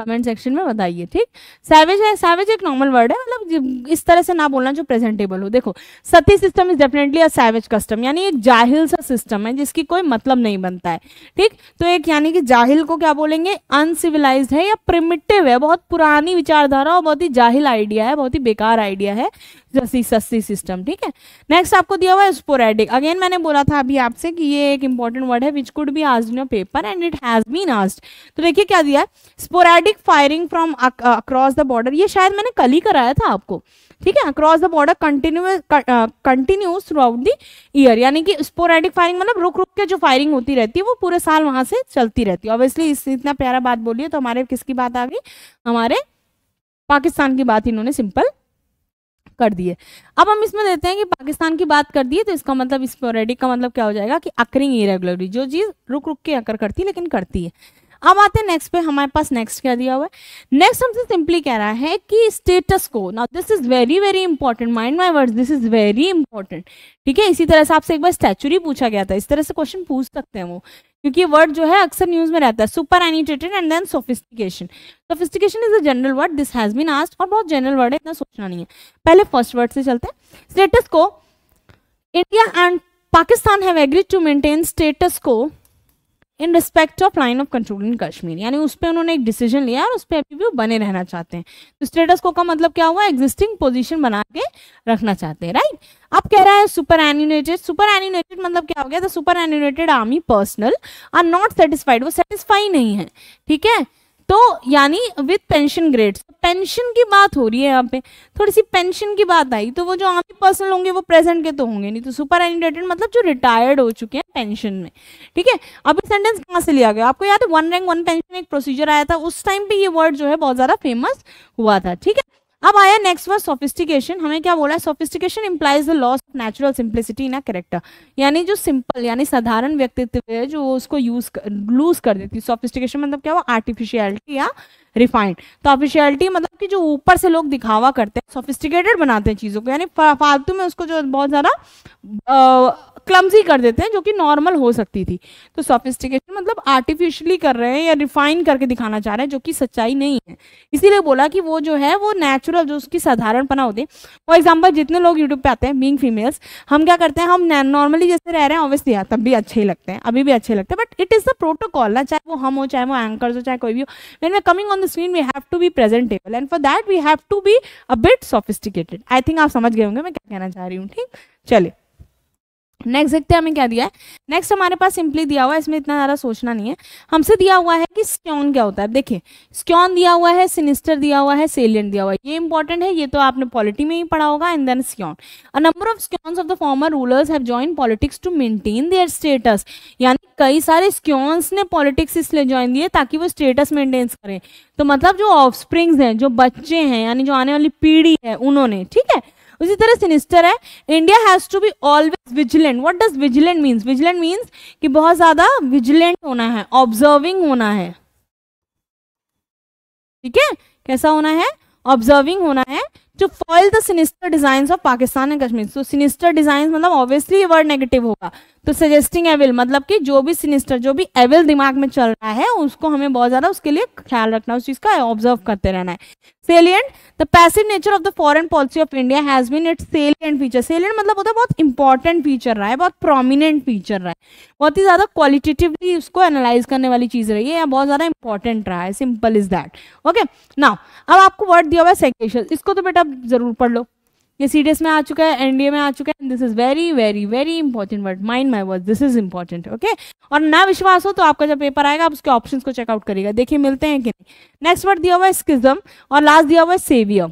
कमेंट सेक्शन में बताइए ठीक सैवेज है सैवेज एक नॉर्मल वर्ड है मतलब इस तरह से ना बोलना जो प्रेजेंटेबल हो देखो sati system is definitely a savage custom यानी एक जाहिल सा सिस्टम है जिसकी कोई मतलब नहीं बनता है ठीक तो एक यानी कि जाहिल को क्या बोलेंगे अनसिविलाइज है या प्रिमिटिव है बहुत पुरानी विचारधारा और बहुत ही जाहिल आइडिया है बहुत ही बेकार आइडिया है जैसी सस्ती सिस्टम ठीक है नेक्स्ट आपको दिया हुआ है स्पोरेडिक अगेन मैंने बोला था अभी आपसे कि ये एक इंपॉर्टेंट वर्ड है विच कुड बी आज इन paper and it has been आज तो देखिए क्या दिया है sporadic sporadic firing from across the border ये शायद मैंने कल ही कराया था आपको ठीक है across the border continue continuous throughout the year यानी कि स्पोरेडिक फायरिंग मतलब रुक रुक के जो फायरिंग होती रहती है वो पूरे साल वहां से चलती रहती है ऑब्वियसली इस इतना प्यारा बात बोलिए तो हमारे किसकी बात आ गई हमारे पाकिस्तान की बात इन्होंने सिंपल कर दिए अब हम इसमें देते हैं कि पाकिस्तान की बात कर दिए तो इसका मतलब स्पोरेडिक का मतलब क्या हो जाएगा कि अकरिंग इरेगुलरली जो चीज़ रुक रुक के अकर करती है लेकिन करती है अब आते हैं नेक्स्ट पे हमारे पास नेक्स्ट क्या दिया हुआ है नेक्स्ट हमसे सिंपली कह रहा है कि status quo now this is very very important mind my word this is very important ठीक है इसी तरह से आपसे एक बार स्टैचुरी पूछा गया था इस तरह से क्वेश्चन पूछ सकते हैं वो क्योंकि वर्ड जो है अक्सर न्यूज में रहता है superannuated and then sophistication sophistication is a general word this has been asked और बहुत जनरल वर्ड है इतना सोचना नहीं है पहले फर्स्ट वर्ड से चलते हैं status quo India and Pakistan have agreed to maintain status quo in respect of line of control in Kashmir यानी उस पर उन्होंने एक डिसीजन लिया और उस पर अभी भी वो बने रहना चाहते हैं तो स्टेटस को का मतलब क्या हुआ एग्जिस्टिंग पोजिशन बना के रखना चाहते हैं राइट अब कह रहा है सुपर एन्यूनेटेड सुपर एन्यूनेटेड मतलब क्या हो गया the superannuated army personnel are not satisfied वो सेटिस्फाई नहीं है ठीक है तो यानी विद पेंशन ग्रेड्स पेंशन की बात हो रही है यहाँ पे थोड़ी सी पेंशन की बात आई तो वो जो आपके पर्सनल होंगे वो प्रेजेंट के तो होंगे नहीं तो सुपर एनिडेटेड मतलब जो रिटायर्ड हो चुके हैं पेंशन में ठीक है अब सेंटेंस कहाँ से लिया गया आपको याद है वन रैंक वन पेंशन एक प्रोसीजर आया था उस टाइम पे ये वर्ड जो है बहुत ज़्यादा फेमस हुआ था ठीक है अब आया नेक्स्ट वन सोफिस्टिकेशन हमें क्या बोला है sophistication implies the loss of natural simplicity in a character यानी जो सिंपल यानी साधारण व्यक्तित्व है जो उसको यूज लूज कर देती है सोफिस्टिकेशन मतलब क्या हुआ आर्टिफिशियलिटी या रिफाइंड तो ऑफिशियलिटी मतलब कि जो ऊपर से लोग दिखावा करते हैं सोफिस्टिकेटेड बनाते हैं चीज़ों को यानी फालतू में उसको जो बहुत ज़्यादा क्लम्जी कर देते हैं जो कि नॉर्मल हो सकती थी तो सोफिस्टिकेशन मतलब आर्टिफिशियली कर रहे हैं या रिफाइन करके दिखाना चाह रहे हैं जो कि सच्चाई नहीं है इसीलिए बोला कि वो जो है वो नेचुरल जो उसकी साधारणपना होती है फॉर एग्जाम्पल जितने लोग यूट्यूब पर आते हैं बींग फीमेल्स हम क्या करते हैं हम नॉर्मली जैसे रह रहे हैं ऑब्वियसली तब भी अच्छे ही लगते हैं अभी भी अच्छे लगते हैं but it is the protocol ना चाहे वो हम हो चाहे वो एंकर्स हो चाहे कोई भी हो वेन वे coming on the screen we have to be presentable and for that we have to be a bit sophisticated I think आप समझ गए होंगे मैं क्या कहना चाह रही हूँ ठीक चलिए नेक्स्ट देखते हैं हमें क्या दिया है नेक्स्ट हमारे पास सिंपली दिया हुआ है इसमें इतना ज़्यादा सोचना नहीं है हमसे दिया हुआ है कि स्क्योन क्या होता है देखिए स्क्योन दिया हुआ है सिनिस्टर दिया हुआ है सेलियंट दिया हुआ है ये इंपॉर्टेंट है ये तो आपने पॉलिटी में ही पढ़ा होगा and then scion a number of scions of the former rulers have join politics to maintain their status यानी कई सारे स्क्योन्स ने पॉलिटिक्स इसलिए ज्वाइन दिए ताकि वो स्टेटस मेंटेन करें तो मतलब जो ऑफ हैं जो बच्चे हैं यानी जो आने वाली पीढ़ी है उन्होंने ठीक है उसी तरह सिनिस्टर है India has to be always vigilant what does vigilant means vigilant means कि बहुत ज़्यादा विजिलेंट होना है ऑब्जर्विंग होना है ठीक है कैसा होना है ऑब्जर्विंग होना है to foil the sinister design of Pakistan and Kashmir so sinister design मतलब ऑब्वियसली वर्ड नेगेटिव होगा तो सजेस्टिंग एविल मतलब कि जो भी सिनिस्टर जो भी एविल दिमाग में चल रहा है उसको हमें बहुत ज्यादा उसके लिए ख्याल रखना उस चीज का ऑब्जर्व करते रहना है salient the passive nature of the foreign policy of India has been it salient feature salient मतलब होता है बहुत इंपॉर्टेंट फीचर रहा है बहुत प्रोमिनेंट फीचर रहा है बहुत ही ज्यादा क्वालिटेटिवली उसको एनालाइज करने वाली चीज रही है या बहुत ज्यादा इंपॉर्टेंट रहा है simple is that okay now अब आपको वर्ड दिया हुआ है सेकेशन इसको तो बेटा जरूर पढ़ लो ये सीडीएस में आ चुका है एनडीए में आ चुका है this is very very very important word mind my word this is important okay और ना विश्वास हो तो आपका जब पेपर आएगा आप उसके ऑप्शन को चेकआउट करिएगा देखिए मिलते हैं कि नहीं नेक्स्ट वर्ड दिया हुआ है स्किजम और लास्ट दिया हुआ है सेवियर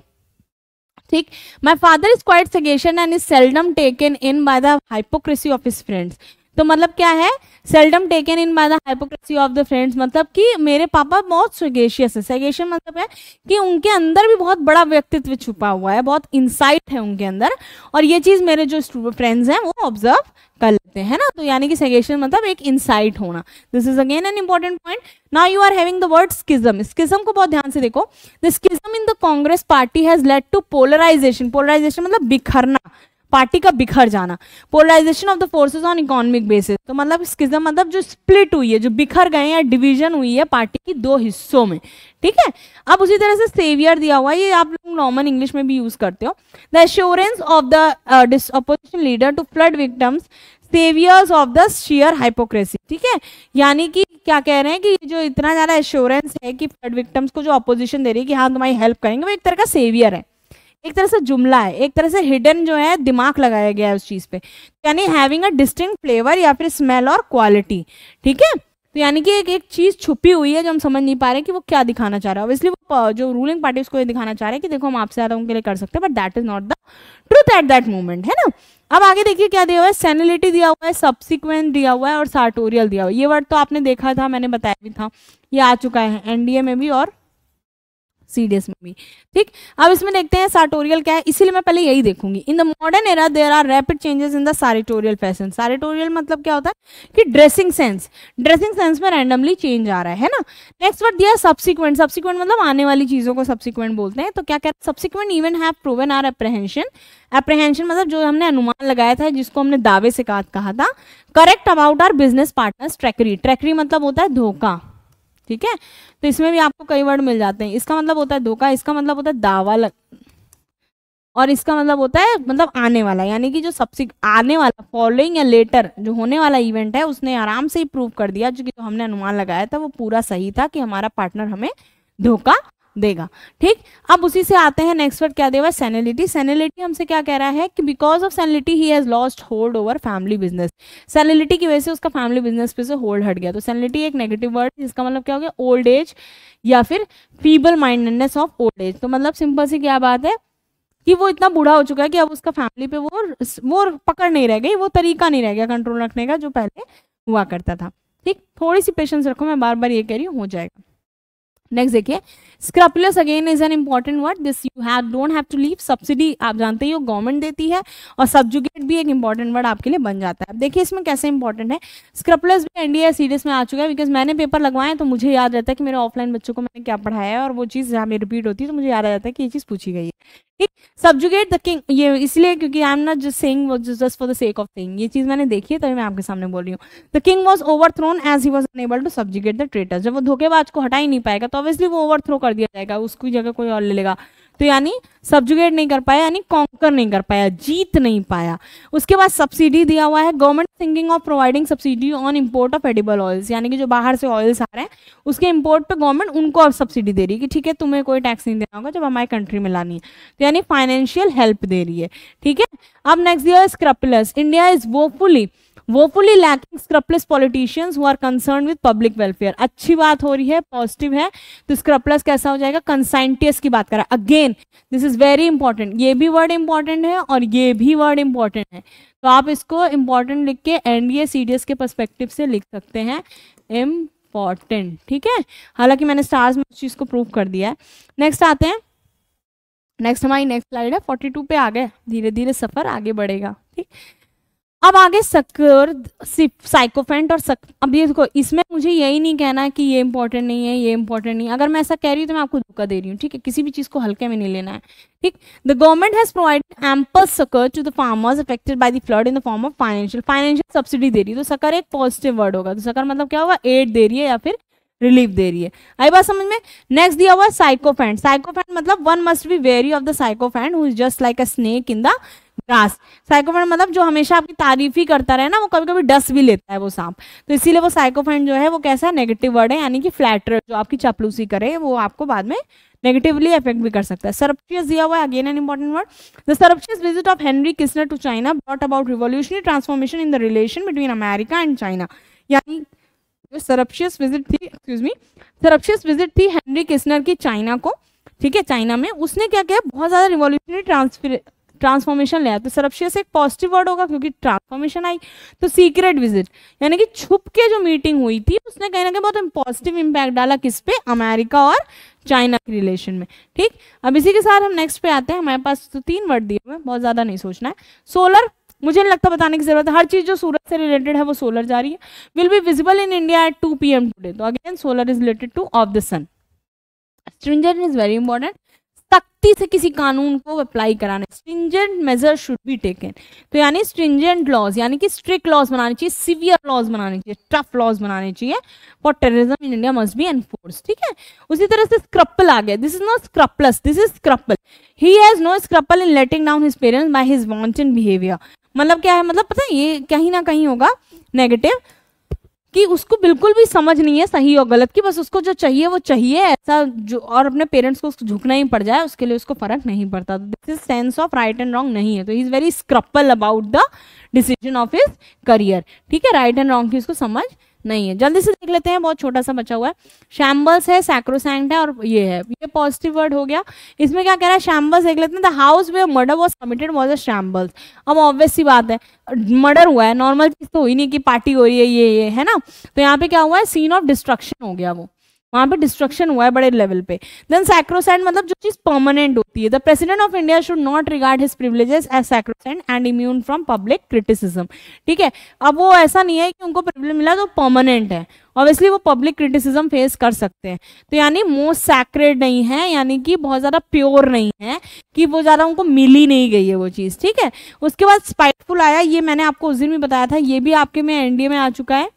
ठीक माई फादर इज क्वाइट सजेशन and is seldom taken in by the hypocrisy of his friends तो मतलब क्या है seldom taken in by the hypocrisy of the friends मतलब कि मेरे पापा बहुत सगेशियस है सगेशियस मतलब है कि उनके अंदर भी बहुत बड़ा व्यक्तित्व छुपा हुआ है बहुत इंसाइट है उनके अंदर और ये चीज़ मेरे जो फ्रेंड्स हैं वो ऑब्जर्व कर लेते हैं ना तो यानी कि सगेशन मतलब एक इंसाइट होना this is again an important point now you are having the word schism schism को बहुत ध्यान से देखो the schism in the Congress party has led to polarisation polarisation मतलब बिखरना पार्टी का बिखर जाना polarisation of the forces on economic basis तो मतलब स्किज्म मतलब जो स्प्लिट हुई है जो बिखर गए या डिवीजन हुई है पार्टी की दो हिस्सों में ठीक है अब उसी तरह से सेवियर दिया हुआ है ये आप लोग नॉर्मल इंग्लिश में भी यूज करते हो the assurance of the opposition leader to flood victims saviours of the sheer hypocrisy ठीक है यानी कि क्या कह रहे हैं कि जो इतना ज्यादा एश्योरेंस है कि फ्लड विक्टम्स को जो अपोजिशन दे रही है कि हाँ तुम्हारी हेल्प करेंगे वो एक तरह का सेवियर है एक तरह से जुमला है एक तरह से हिडन जो है दिमाग लगाया गया है उस चीज़ पे तो यानी हैविंग अ डिस्टिंग फ्लेवर या फिर स्मेल और क्वालिटी ठीक है तो यानी कि एक एक चीज़ छुपी हुई है जो हम समझ नहीं पा रहे कि वो क्या दिखाना चाह रहा है ऑब्वियसली वो जो रूलिंग पार्टी उसको ये दिखाना चाह रहे हैं कि देखो हम आपसे ज़्यादा उनके लिए कर सकते हैं but that is not the truth at that moment है ना अब आगे देखिए क्या दिया हुआ है सेनिलिटी दिया हुआ है सब्सिक्वेंट दिया हुआ है और सार्टोरियल दिया हुआ है ये वर्ड तो आपने देखा था मैंने बताया भी था ये आ चुका है एनडीए में भी और सीरियस में भी ठीक अब इसमें देखते हैं सार्टोरियल क्या है इसीलिए मैं पहले यही देखूंगी in the modern era there are rapid changes in the sartorial fashion sartorial मतलब क्या होता है कि ड्रेसिंग सेंस ड्रेसिंग सेंस में रैंडमली चेंज आ रहा है ना नेक्स्ट वर्ड दिया सब्सिक्वेंट सब्सिक्वेंट मतलब आने वाली चीज़ों को सब्सिक्वेंट बोलते हैं तो क्या कहते हैं सब्सिक्वेंट इवन have proven our apprehension apprehension मतलब जो हमने अनुमान लगाया था जिसको हमने दावे से कहा था correct about our business partners treachery treachery मतलब होता है धोखा ठीक है तो इसमें भी आपको कई वर्ड मिल जाते हैं इसका मतलब होता है धोखा इसका मतलब होता है दावा लग और इसका मतलब होता है मतलब आने वाला यानी कि जो सबसे आने वाला फॉलोइंग या लेटर जो होने वाला इवेंट है उसने आराम से ही प्रूव कर दिया जो कि जो हमने अनुमान लगाया था वो पूरा सही था कि हमारा पार्टनर हमें धोखा देगा ठीक अब उसी से आते हैं नेक्स्ट वर्ड क्या देगा सेनेलिटी सेनेलिटी हमसे क्या कह रहा है कि because of senility he has lost hold over family business senility की वजह से उसका फैमिली बिजनेस पे से होल्ड हट गया तो सेनेलिटी एक नेगेटिव वर्ड जिसका मतलब क्या हो गया ओल्ड एज या फिर feeble mindedness of old age तो मतलब सिंपल सी क्या बात है कि वो इतना बूढ़ा हो चुका है कि अब उसका फैमिली पे वो वो पकड़ नहीं रह गई वो तरीका नहीं रह गया कंट्रोल रखने का जो पहले हुआ करता था ठीक थोड़ी सी पेशेंस रखो मैं बार बार ये कह रही हूँ हो जाएगा नेक्स्ट देखिए scrupulous again is an important word this you have don't have to leave subsidy आप जानते हैं हो गवर्नमेंट देती है और सब्जुगेट भी एक इंपॉर्टेंट वर्ड आपके लिए बन जाता है देखिए इसमें कैसे इंपॉर्टेंट है स्क्रपलेस भी एनडीए सीरीज में आ चुका है बिकॉज मैंने पेपर लगवाए तो मुझे याद रहता है कि मेरे ऑफलाइन बच्चों को मैंने क्या पढ़ाया है और वो चीज़ जहाँ रिपीट होती है तो मुझे याद आ जाता है कि ये चीज़ पूछी गई है सब्जुगेट द किंग ये इसलिए क्योंकि I am not just saying just for the sake of thing ये चीज मैंने देखी है तभी मैं आपके सामने बोल रही हूँ the king was overthrown as he was unable to subjugate the traitor जब वो धोखेबाज को हटा ही नहीं पाएगा तो ऑब्वियसली वो ओवर थ्रो कर दिया जाएगा उसकी जगह कोई और ले लेगा तो यानी सब्जुगेट नहीं कर पाया यानी कॉन्कर नहीं कर पाया जीत नहीं पाया उसके बाद सब्सिडी दिया हुआ है government thinking of providing subsidy on import of edible oils यानी कि जो बाहर से ऑयल्स आ रहे हैं उसके इम्पोर्ट पे गवर्नमेंट उनको अब सब्सिडी दे रही है कि ठीक है तुम्हें कोई टैक्स नहीं देना होगा जब हमारी कंट्री में लानी है तो यानी फाइनेंशियल हेल्प दे रही है ठीक है अब नेक्स्ट दिया scrupulous India is woefully woefully lacking scrupulous politicians who are concern with public welfare अच्छी बात हो रही है पॉजिटिव है तो स्क्रपलेस कैसा हो जाएगा कंसाइंटियस की बात करें again this is very important ये भी वर्ड इंपॉर्टेंट है और ये भी वर्ड इंपॉर्टेंट है तो आप इसको इंपॉर्टेंट लिख के एनडीए सीडीएस के परस्पेक्टिव से लिख सकते हैं इम्पॉर्टेंट ठीक है हालांकि मैंने स्टार्स में उस चीज़ को प्रूव कर दिया है नेक्स्ट आते हैं नेक्स्ट हमारी नेक्स्ट स्लाइड है टू पे आ गए धीरे धीरे सफ़र आगे बढ़ेगा ठीक अब आगे सक्योर साइकोफेंट और सक अब ये देखो इसमें मुझे यही नहीं कहना कि ये इंपॉर्टेंट नहीं है ये इंपॉर्टेंट नहीं है अगर मैं ऐसा कह रही हूँ तो मैं आपको धोखा दे रही हूँ ठीक है किसी भी चीज़ को हल्के में नहीं लेना है ठीक the government has provided ample succour to the farmers affected by the flood in the form of financial financial subsidy दे रही है तो सकर एक पॉजिटिव वर्ड होगा तो सकर मतलब क्या होगा एड दे रही है या फिर रिलीफ दे रही है आई बात समझ में नेक्स्ट दिया हुआ साइकोफेंट साइकोफेंट मतलब one must be wary of the sycophant who is just like a snake in the grass sycophant मतलब जो हमेशा आपकी तारीफ ही करता रहे ना वो कभी कभी डस्ट भी लेता है वो सांप तो इसीलिए वो साइकोफेंट जो है वो कैसा नेगेटिव वर्ड है यानी कि फ्लैटर जो आपकी चपलूसी करे वो आपको बाद में नेगेटिवली अफेक्ट भी कर सकता है सरप्शियस दिया हुआ है again an important word the surreptitious visit of Henry Kissinger to China brought about revolutionary transformation in the relation between America and China यानी जो सरप्शियस विजिट थी एक्सक्यूज मी सरप्शियस विजिट थी हेनरी किसनर की China को ठीक है China में उसने क्या किया बहुत ज़्यादा रिवोल्यूशनरी ट्रांसफर ट्रांसफॉर्मेशन लिया तो सरप्शियस एक पॉजिटिव वर्ड होगा क्योंकि ट्रांसफॉर्मेशन आई तो सीक्रेट विजिट यानी कि छुप के जो मीटिंग हुई थी उसने कहीं ना कहीं बहुत पॉजिटिव इम्पैक्ट डाला किस पे अमेरिका और चाइना के रिलेशन में ठीक अब इसी के साथ हम नेक्स्ट पे आते हैं हमारे पास तो तीन वर्ड दिए हुए बहुत ज़्यादा नहीं सोचना है सोलर मुझे नहीं लगता बताने की जरूरत है हर चीज़ जो सूरत से रिलेटेड है वो सोलर जा रही है will be visible in India at two P today तो again solar is related to of the sun stringent is very important सख्ती से किसी कानून को अप्लाई कराना stringent measure should be taken तो यानी स्ट्रिंजेंट लॉज यानी कि स्ट्रिक्ट लॉज बनाने चाहिए सिवियर लॉज बनाने चाहिए टफ लॉज बनाने चाहिए for terrorism in India must be enforce ठीक है उसी तरह से स्क्रप्पल आ गया this is not scruples this is scruple he has no scruple in letting down his parents by his wanted behaviour मतलब क्या है मतलब पता है ये कहीं ना कहीं होगा नेगेटिव कि उसको बिल्कुल भी समझ नहीं है सही और गलत की बस उसको जो चाहिए वो चाहिए ऐसा जो और अपने पेरेंट्स को उसको झुकना ही पड़ जाए उसके लिए उसको फर्क नहीं पड़ता तो this is sense of right and wrong नहीं है तो is very scruple about the decision of his career ठीक है राइट एंड रॉन्ग की उसको समझ नहीं है जल्दी से देख लेते हैं बहुत छोटा सा बचा हुआ है शैम्बल्स है सैक्रोसैंड है और ये है ये पॉजिटिव वर्ड हो गया इसमें क्या कह रहा है शैम्बल्स देख लेते हैं the house way murder was committed was a shambles अब ऑब्वियस सी बात है मर्डर हुआ है नॉर्मल चीज तो हुई नहीं कि पार्टी हो रही है ये ये है ना तो यहाँ पे क्या हुआ है सीन ऑफ डिस्ट्रक्शन हो गया वो वहाँ पे डिस्ट्रक्शन हुआ है बड़े लेवल पे देन सैक्रोसैंड मतलब जो चीज परमानेंट होती है the president of India should not regard his privileges as sacrosanct and immune from public criticism ठीक है अब वो ऐसा नहीं है कि उनको प्रिविलेज मिला तो परमानेंट है ऑब्वियसली वो पब्लिक क्रिटिसिज्म फेस कर सकते हैं तो यानी मोस्ट सैक्रेड नहीं है यानी कि बहुत ज़्यादा प्योर नहीं है कि वो ज़्यादा उनको मिली नहीं गई है वो चीज़ ठीक है उसके बाद स्पाइटफुल आया ये मैंने आपको उस दिन भी बताया था ये भी आपके में एनडीए में आ चुका है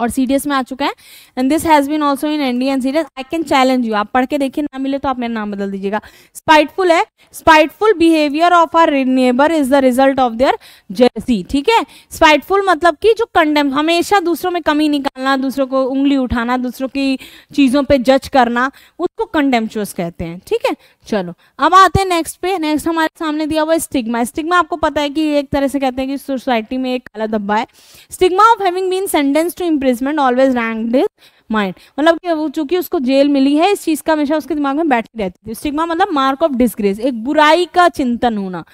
और सीडीएस में आ चुका है and this has been also in Indian serious I can challenge you आप पढ़ के देखिए ना मिले तो आप मेरा नाम बदल दीजिएगा स्पाइटफुल है spiteful behaviour of our neighbour is the result of their jealousy ठीक है स्पाइटफुल मतलब कि जो कंडेम हमेशा दूसरों में कमी निकालना दूसरों को उंगली उठाना दूसरों की चीज़ों पर जज करना उसको कंडेमचुअस कहते हैं ठीक है चलो अब आते हैं नेक्स्ट पे नेक्स्ट हमारे सामने दिया हुआ स्टिग्मा स्टिग्मा आपको पता है कि एक तरह से कहते हैं कि सोसाइटी में एक काला धब्बा है stigma of having been sentence to impress imprisonment always ranked is mind मतलब कि वो चूंकि उसको जेल मिली है इस चीज़ का हमेशा उसके दिमाग में बैठी रहती थी स्टिग्मा मतलब मार्क ऑफ डिस्ग्रेस एक बुराई का चिंतन होना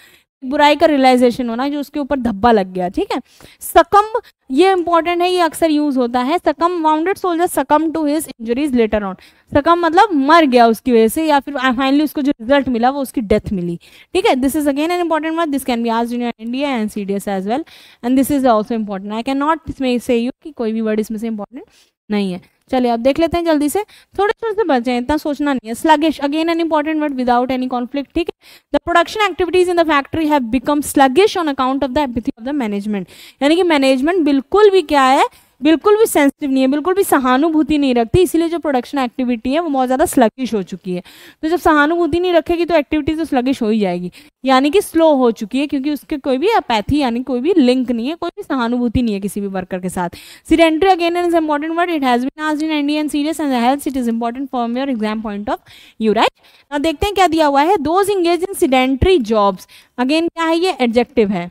बुराई का रियलाइजेशन होना जो उसके ऊपर धब्बा लग गया ठीक है सकम ये इंपॉर्टेंट है ये अक्सर यूज होता है succumb wounded soldier succumb to his injuries later on succumb मतलब मर गया उसकी वजह से या फिर फाइनली उसको जो रिजल्ट मिला वो उसकी डेथ मिली ठीक है this is again an important word this can be आज in India and C D S as well and this is also important I can not इसमें से यू कि कोई भी वर्ड इसमें से इंपॉर्टेंट नहीं है चलिए अब देख लेते हैं जल्दी से थोड़े थोड़े से बच जाए इतना सोचना नहीं है sluggish again an important word without any conflict ठीक है the production activities in the factory have become sluggish on account of the apathy of the management यानी कि मैनेजमेंट बिल्कुल भी क्या है बिल्कुल भी सेंसिटिव नहीं है बिल्कुल भी सहानुभूति नहीं रखती इसीलिए जो प्रोडक्शन एक्टिविटी है वो बहुत ज़्यादा स्लगिश हो चुकी है तो जब सहानुभूति नहीं रखेगी तो एक्टिविटी तो स्लगिश हो ही जाएगी यानी कि स्लो हो चुकी है क्योंकि उसके कोई भी अपैथी यानी कोई भी लिंक नहीं है कोई भी सहानुभूति नहीं है किसी भी वर्कर के साथ sedentary again is important word it has been आज in Indian serious and health it is important for your exam point of view right देखते हैं क्या दिया हुआ है those engage in sedentary jobs again क्या है ये एडजेक्टिव है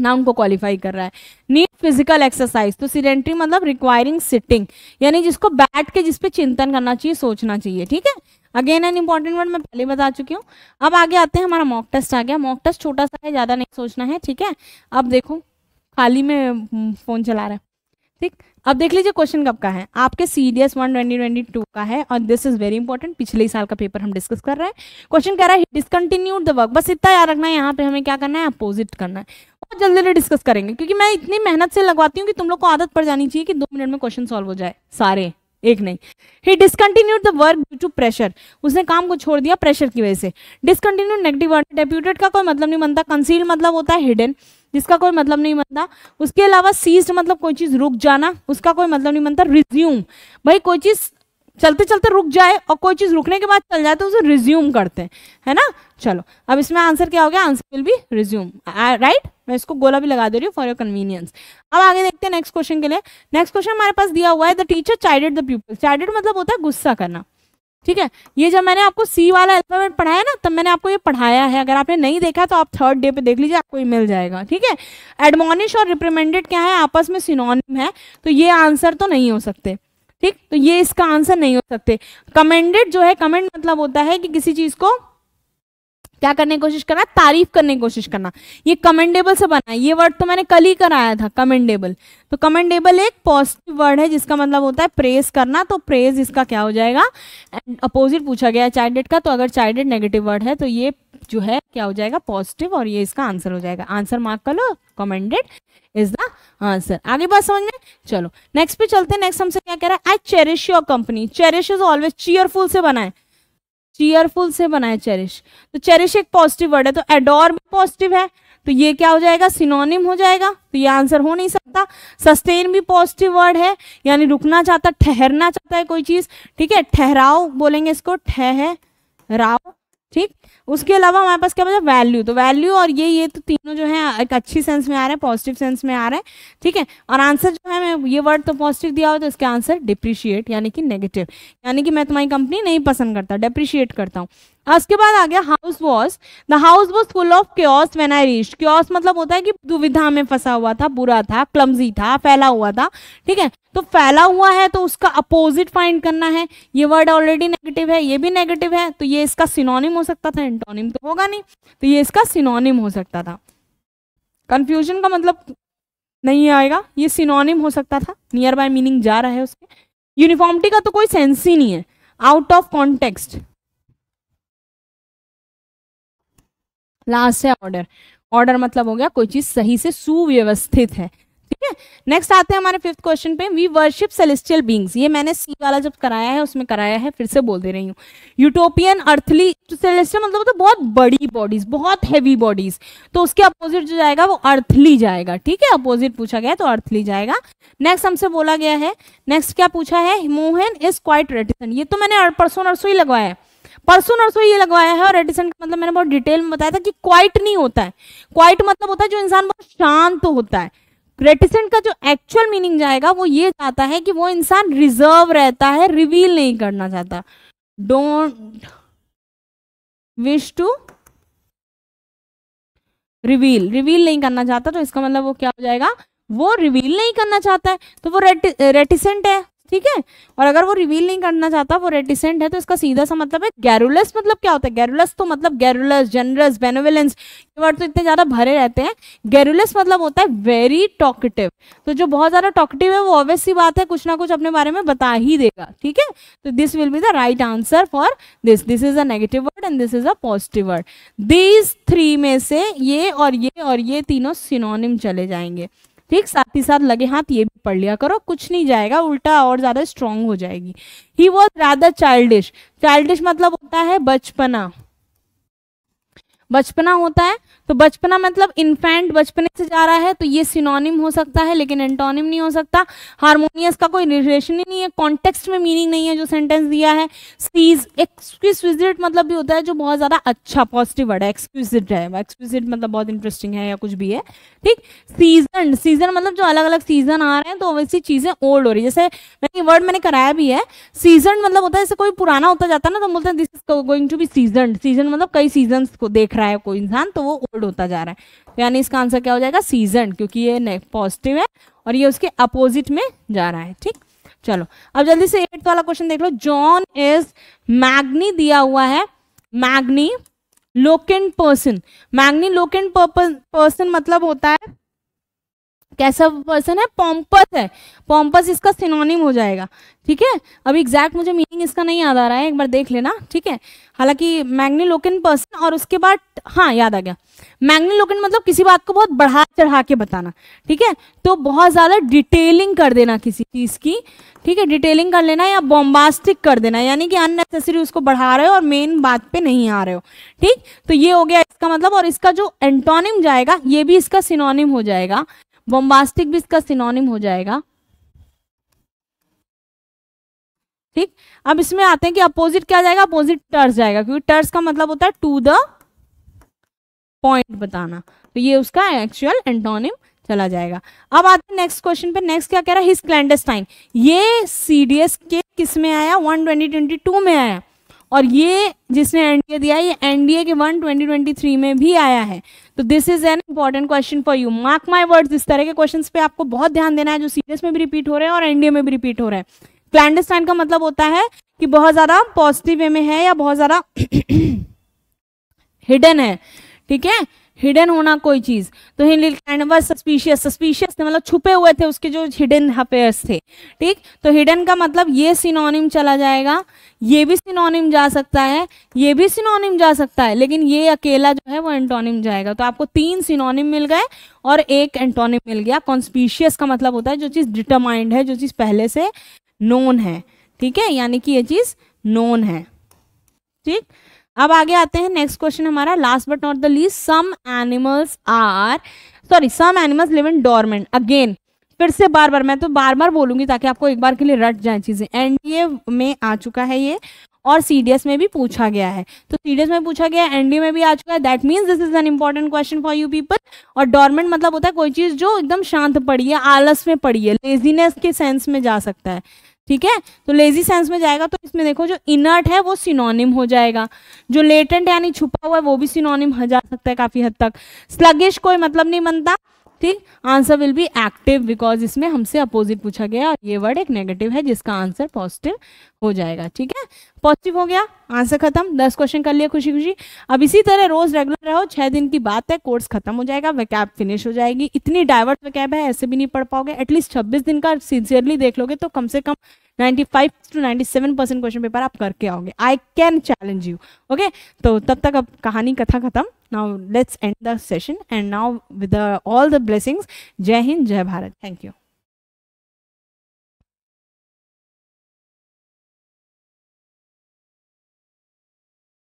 ना को क्वालिफाई कर रहा है नीड फिजिकल एक्सरसाइज तो सीडेंट्री मतलब रिक्वायरिंग सिटिंग यानी जिसको बैठ के जिसपे चिंतन करना चाहिए सोचना चाहिए ठीक है अगेन एन इम्पॉर्टेंट वर्ड मैं पहले बता चुकी हूँ अब आगे आते हैं हमारा मॉक टेस्ट आ गया मॉक टेस्ट छोटा सा है ज़्यादा नहीं सोचना है ठीक है अब देखो खाली में फ़ोन चला रहा है ठीक अब देख लीजिए क्वेश्चन कब का है आपके S one twenty twenty two का है और दिस इज वेरी इंपॉर्टेंट पिछले साल का पेपर हम डिस्कस कर रहे हैं क्वेश्चन कह रहा है डिसकंटिन्यूड द वर्क बस इतना याद रखना है यहाँ पे हमें क्या करना है अपोजिट करना है जल्दी जल्दी डिस्कस करेंगे क्योंकि मैं इतनी मेहनत से लगवाती हूँ कि तुम लोग को आदत पड़ जानी चाहिए कि दो मिनट में क्वेश्चन सॉल्व हो जाए सारे एक नहीं ही discontinued the work due to pressure उसने काम को छोड़ दिया प्रेशर की वजह से डिसकंटिन्यू नेगेटिव वर्ड डेप्यूटेड का कोई मतलब नहीं बनता कंसील मतलब होता है हिडन जिसका कोई मतलब नहीं बनता उसके अलावा सीज मतलब कोई चीज़ रुक जाना उसका कोई मतलब नहीं बनता रिज्यूम भाई कोई चीज़ चलते चलते रुक जाए और कोई चीज़ रुकने के बाद चल जाए तो उसे रिज्यूम करते हैं है ना चलो अब इसमें आंसर क्या हो गया answer will be resume right मैं इसको गोला भी लगा दे रही हूँ फॉर योर कन्वीनियंस अब आगे देखते हैं नेक्स्ट क्वेश्चन के लिए नेक्स्ट क्वेश्चन हमारे पास दिया हुआ है the teacher chided the people chided मतलब होता है गुस्सा करना ठीक है ये जब मैंने आपको सी वाला अल्फाबेट पढ़ाया ना तब मैंने आपको ये पढ़ाया है अगर आपने नहीं देखा तो आप थर्ड डे पे देख लीजिए आपको ये मिल जाएगा ठीक है एडमोनिश और रिप्रेमेंडेड क्या है आपस में सिनोनिम है तो ये आंसर तो नहीं हो सकते ठीक तो ये इसका आंसर नहीं हो सकते कमेंडेड जो है कमेंड मतलब होता है कि किसी चीज़ को क्या करने की कोशिश करना तारीफ करने की कोशिश करना ये कमेंडेबल से बना है ये वर्ड तो मैंने कल ही कराया था कमेंडेबल तो कमेंडेबल एक पॉजिटिव वर्ड है जिसका मतलब होता है प्रेज करना तो प्रेज इसका क्या हो जाएगा एंड अपोजिट पूछा गया है चाइल्डेड का तो अगर चाइल्डेड नेगेटिव वर्ड है तो ये जो है क्या हो जाएगा पॉजिटिव और ये इसका आंसर हो जाएगा आंसर मार्क कर लो कमेंडेड इज द आंसर आगे बात समझ में चलो नेक्स्ट पे चलते हैं नेक्स्ट हमसे क्या कह रहा है I cherish your company cherish is always cheerful से बनाए चीयरफुल से बनाए चेरिश तो चेरिश एक पॉजिटिव वर्ड है तो एडोर भी पॉजिटिव है तो ये क्या हो जाएगा सिनोनिम हो जाएगा तो ये आंसर हो नहीं सकता सस्टेन भी पॉजिटिव वर्ड है यानी रुकना चाहता ठहरना चाहता है कोई चीज ठीक है ठहराओ बोलेंगे इसको ठहराओ ठीक उसके अलावा हमारे पास क्या बचा वैल्यू तो वैल्यू और ये ये तो तीनों जो है एक अच्छी सेंस में आ रहे हैं पॉजिटिव सेंस में आ रहे हैं ठीक है और आंसर जो है मैं ये वर्ड तो पॉजिटिव दिया हो तो इसका आंसर डिप्रिशिएट यानी कि नेगेटिव यानी कि मैं तुम्हारी कंपनी नहीं पसंद करता डिप्रिशिएट करता हूँ हाँ, उसके बाद आ गया house was the house was full of chaos when I reach chaos मतलब होता है कि दुविधा में फंसा हुआ था बुरा था क्लमजी था फैला हुआ था ठीक है तो फैला हुआ है तो उसका अपोजिट फाइंड करना है ये वर्ड ऑलरेडी नेगेटिव है ये भी नेगेटिव है तो ये इसका सिनोनिम हो सकता था एंटोनिम तो होगा नहीं तो ये इसका सिनोनिम हो सकता था कन्फ्यूजन का मतलब नहीं आएगा ये सिनोनिम हो सकता था नियर बाय मीनिंग जा रहा है उसके यूनिफॉर्मिटी का तो कोई सेंस ही नहीं है आउट ऑफ कॉन्टेक्स्ट लास्ट है ऑर्डर ऑर्डर मतलब हो गया कोई चीज सही से सुव्यवस्थित है ठीक है नेक्स्ट आते हैं हमारे फिफ्थ क्वेश्चन पे वी वर्शिप सेलेस्टियल बींग्स ये मैंने सी वाला जब कराया है उसमें कराया है फिर से बोल दे रही हूँ यूटोपियन अर्थली सेलेस्टियल मतलब तो बहुत बड़ी बॉडीज बहुत हैवी बॉडीज तो उसके अपोजिट जो जाएगा वो अर्थली जाएगा ठीक है अपोजिट पूछा गया तो अर्थली जाएगा नेक्स्ट हमसे बोला गया है नेक्स्ट क्या पूछा है मोहन इज क्वाइट रेटिसन ये तो मैंने परसों नरसों ही लगवाया है परसों नर्सों ये लगवाया है और एडिसन का मतलब मैंने बहुत डिटेल में बताया था कि क्वाइट नहीं होता है क्वाइट मतलब होता है जो इंसान बहुत शांत तो होता है रेटिसेंट का जो एक्चुअल मीनिंग जाएगा वो ये चाहता है कि वो इंसान रिजर्व रहता है रिवील नहीं करना चाहता don't wish to reveal reveal नहीं करना चाहता तो इसका मतलब वो क्या हो जाएगा वो रिवील नहीं करना चाहता है तो वो रेटिसेंट है ठीक है और अगर वो रिवील नहीं करना चाहता वो रेटिसेंट है तो इसका सीधा सा मतलब है गैरुलस मतलब क्या होता है गैरुलस तो मतलब गैरुलस जनरस बेनोविलेंस ये वर्ड तो इतने ज़्यादा भरे रहते हैं गैरुलस मतलब होता है वेरी टॉकेटिव तो जो बहुत ज़्यादा टॉकटिव है वो ऑब्वियस सी बात है कुछ ना कुछ अपने बारे में बता ही देगा ठीक है तो this will be the right answer for this this is a negative word and this is a positive word this three में से ये और ये और ये तीनों सिनोनिम चले जाएंगे ठीक साथ ही साथ लगे हाथ ये भी पढ़ लिया करो कुछ नहीं जाएगा उल्टा और ज्यादा स्ट्रांग हो जाएगी he was rather childish childish मतलब होता है बचपना बचपना होता है तो बचपना मतलब इन्फेंट बचपने से जा रहा है तो ये सिनोनिम हो सकता है लेकिन एंटोनिम नहीं हो सकता हारमोनियस का कोई रिलेशन ही नहीं है कॉन्टेक्स्ट में मीनिंग नहीं है जो सेंटेंस दिया है सीज एक्सक्विजिट मतलब भी होता है जो बहुत ज़्यादा अच्छा पॉजिटिव वर्ड है एक्सक्विजिट है एक्सक्विजिट मतलब बहुत इंटरेस्टिंग है या कुछ भी है ठीक सीजन सीजन मतलब जो अलग अलग सीजन आ रहे हैं तो ऑब्वियसली चीज़ें ओल्ड हो रही है जैसे मैंने वर्ड मैंने कराया भी है सीजन मतलब होता है जैसे कोई पुराना होता जाता है ना तो बोलते हैं this is going to be season season मतलब कई सीजन को देख रहा है कोई इंसान तो वो कोल्ड होता जा रहा है तो यानी इसका आंसर क्या हो जाएगा सीजन क्योंकि ये पॉजिटिव है और ये उसके अपोजिट में जा रहा है ठीक चलो अब जल्दी से एट वाला क्वेश्चन देख लो जॉन इज मैग्नी दिया हुआ है मैग्नी लोकेंड पर्सन मैग्नी लोकेंड पर्सन मतलब होता है कैसा पर्सन है पॉम्पस है पॉम्पस इसका सिनोनिम हो जाएगा ठीक है अब एग्जैक्ट मुझे मीनिंग इसका नहीं याद आ रहा है एक बार देख लेना ठीक है हालांकि मैग्नीलोकन पर्सन और उसके बाद हाँ याद आ गया मैग्नीलोकन मतलब किसी बात को बहुत बढ़ा चढ़ा के बताना ठीक है तो बहुत ज़्यादा डिटेलिंग कर देना किसी चीज़ की ठीक है डिटेलिंग कर लेना या बॉम्बास्टिक कर देना यानी कि अननेसेसरी उसको बढ़ा रहे हो और मेन बात पे नहीं आ रहे हो ठीक तो ये हो गया इसका मतलब और इसका जो एंटोनिम जाएगा ये भी इसका सिनोनिम हो जाएगा बॉम्बास्टिक भी इसका सिनोनिम हो जाएगा ठीक अब इसमें आते हैं कि अपोजिट क्या जाएगा अपोजिट टर्स जाएगा क्योंकि टर्स का मतलब होता है टू द पॉइंट बताना तो ये उसका एक्चुअल एंटोनिम चला जाएगा अब आते हैं नेक्स्ट क्वेश्चन पे नेक्स्ट क्या कह रहा है हिस्स ये सीडीएस के किस में आया वन ट्वेंटी ट्वेंटी टू में आया और ये जिसने एनडीए दिया है ये एनडीए के वन 2023 में भी आया है तो this is an important question for you mark my words इस तरह के क्वेश्चन पे आपको बहुत ध्यान देना है जो सीरियस में भी रिपीट हो रहे हैं और एनडीए में भी रिपीट हो रहे हैं क्लैंडस्टाइन का मतलब होता है कि बहुत ज़्यादा पॉजिटिव वे में है या बहुत ज़्यादा हिडन है ठीक है हिडन होना कोई चीज तो ही एंड वॉज सस्पिशियस सस्पिशियस मतलब छुपे हुए थे उसके जो हिडन अफेयर्स थे ठीक तो हिडन का मतलब ये सिनोनिम चला जाएगा ये भी सिनोनिम जा सकता है ये भी सिनोनिम जा सकता है लेकिन ये अकेला जो है वो एंटोनिम जाएगा तो आपको तीन सिनोनिम मिल गए और एक एंटोनिम मिल गया कॉन्स्पिशियस का मतलब होता है जो चीज़ डिटरमाइंड है जो चीज़ पहले से नोन है ठीक है यानी कि ये चीज़ नोन है ठीक अब आगे आते हैं नेक्स्ट क्वेश्चन हमारा last but not the least some animals are sorry some animals live in dormant again फिर से बार बार मैं तो बार बार बोलूंगी ताकि आपको एक बार के लिए रट जाए चीजें एनडीए में आ चुका है ये और सीडीएस में भी पूछा गया है तो सीडीएस में पूछा गया है एनडीए में भी आ चुका है that means this is an important question for you people और डॉर्मेंट मतलब होता है कोई चीज जो एकदम शांत पड़ी है आलस में पड़ी है लेजीनेस के सेंस में जा सकता है ठीक है तो लेजी सेंस में जाएगा तो इसमें देखो जो इनर्ट है वो सिनोनिम हो जाएगा जो लेटेंट यानी छुपा हुआ है वो भी सिनोनिम हो जा सकता है काफी हद तक स्लगिश कोई मतलब नहीं बनता ठीक answer will be active because इसमें हमसे अपोजिट पूछा गया और ये वर्ड एक नेगेटिव है जिसका आंसर पॉजिटिव हो जाएगा ठीक है पॉजिटिव हो गया आंसर खत्म दस क्वेश्चन कर लिया खुशी खुशी अब इसी तरह रोज रेगुलर रहो छह दिन की बात है कोर्स खत्म हो जाएगा वैकैब फिनिश हो जाएगी इतनी डाइवर्स वैकैब है ऐसे भी नहीं पढ़ पाओगे एटलीस्ट छब्बीस दिन का सिंसियरली देख लोगे तो कम से कम 95 टू 97 परसेंट क्वेश्चन पेपर आप करके आओगे I can challenge you okay तो तब तक अब कहानी कथा खत्म now let's end the session and now with all the blessings जय हिंद जय भारत थैंक यू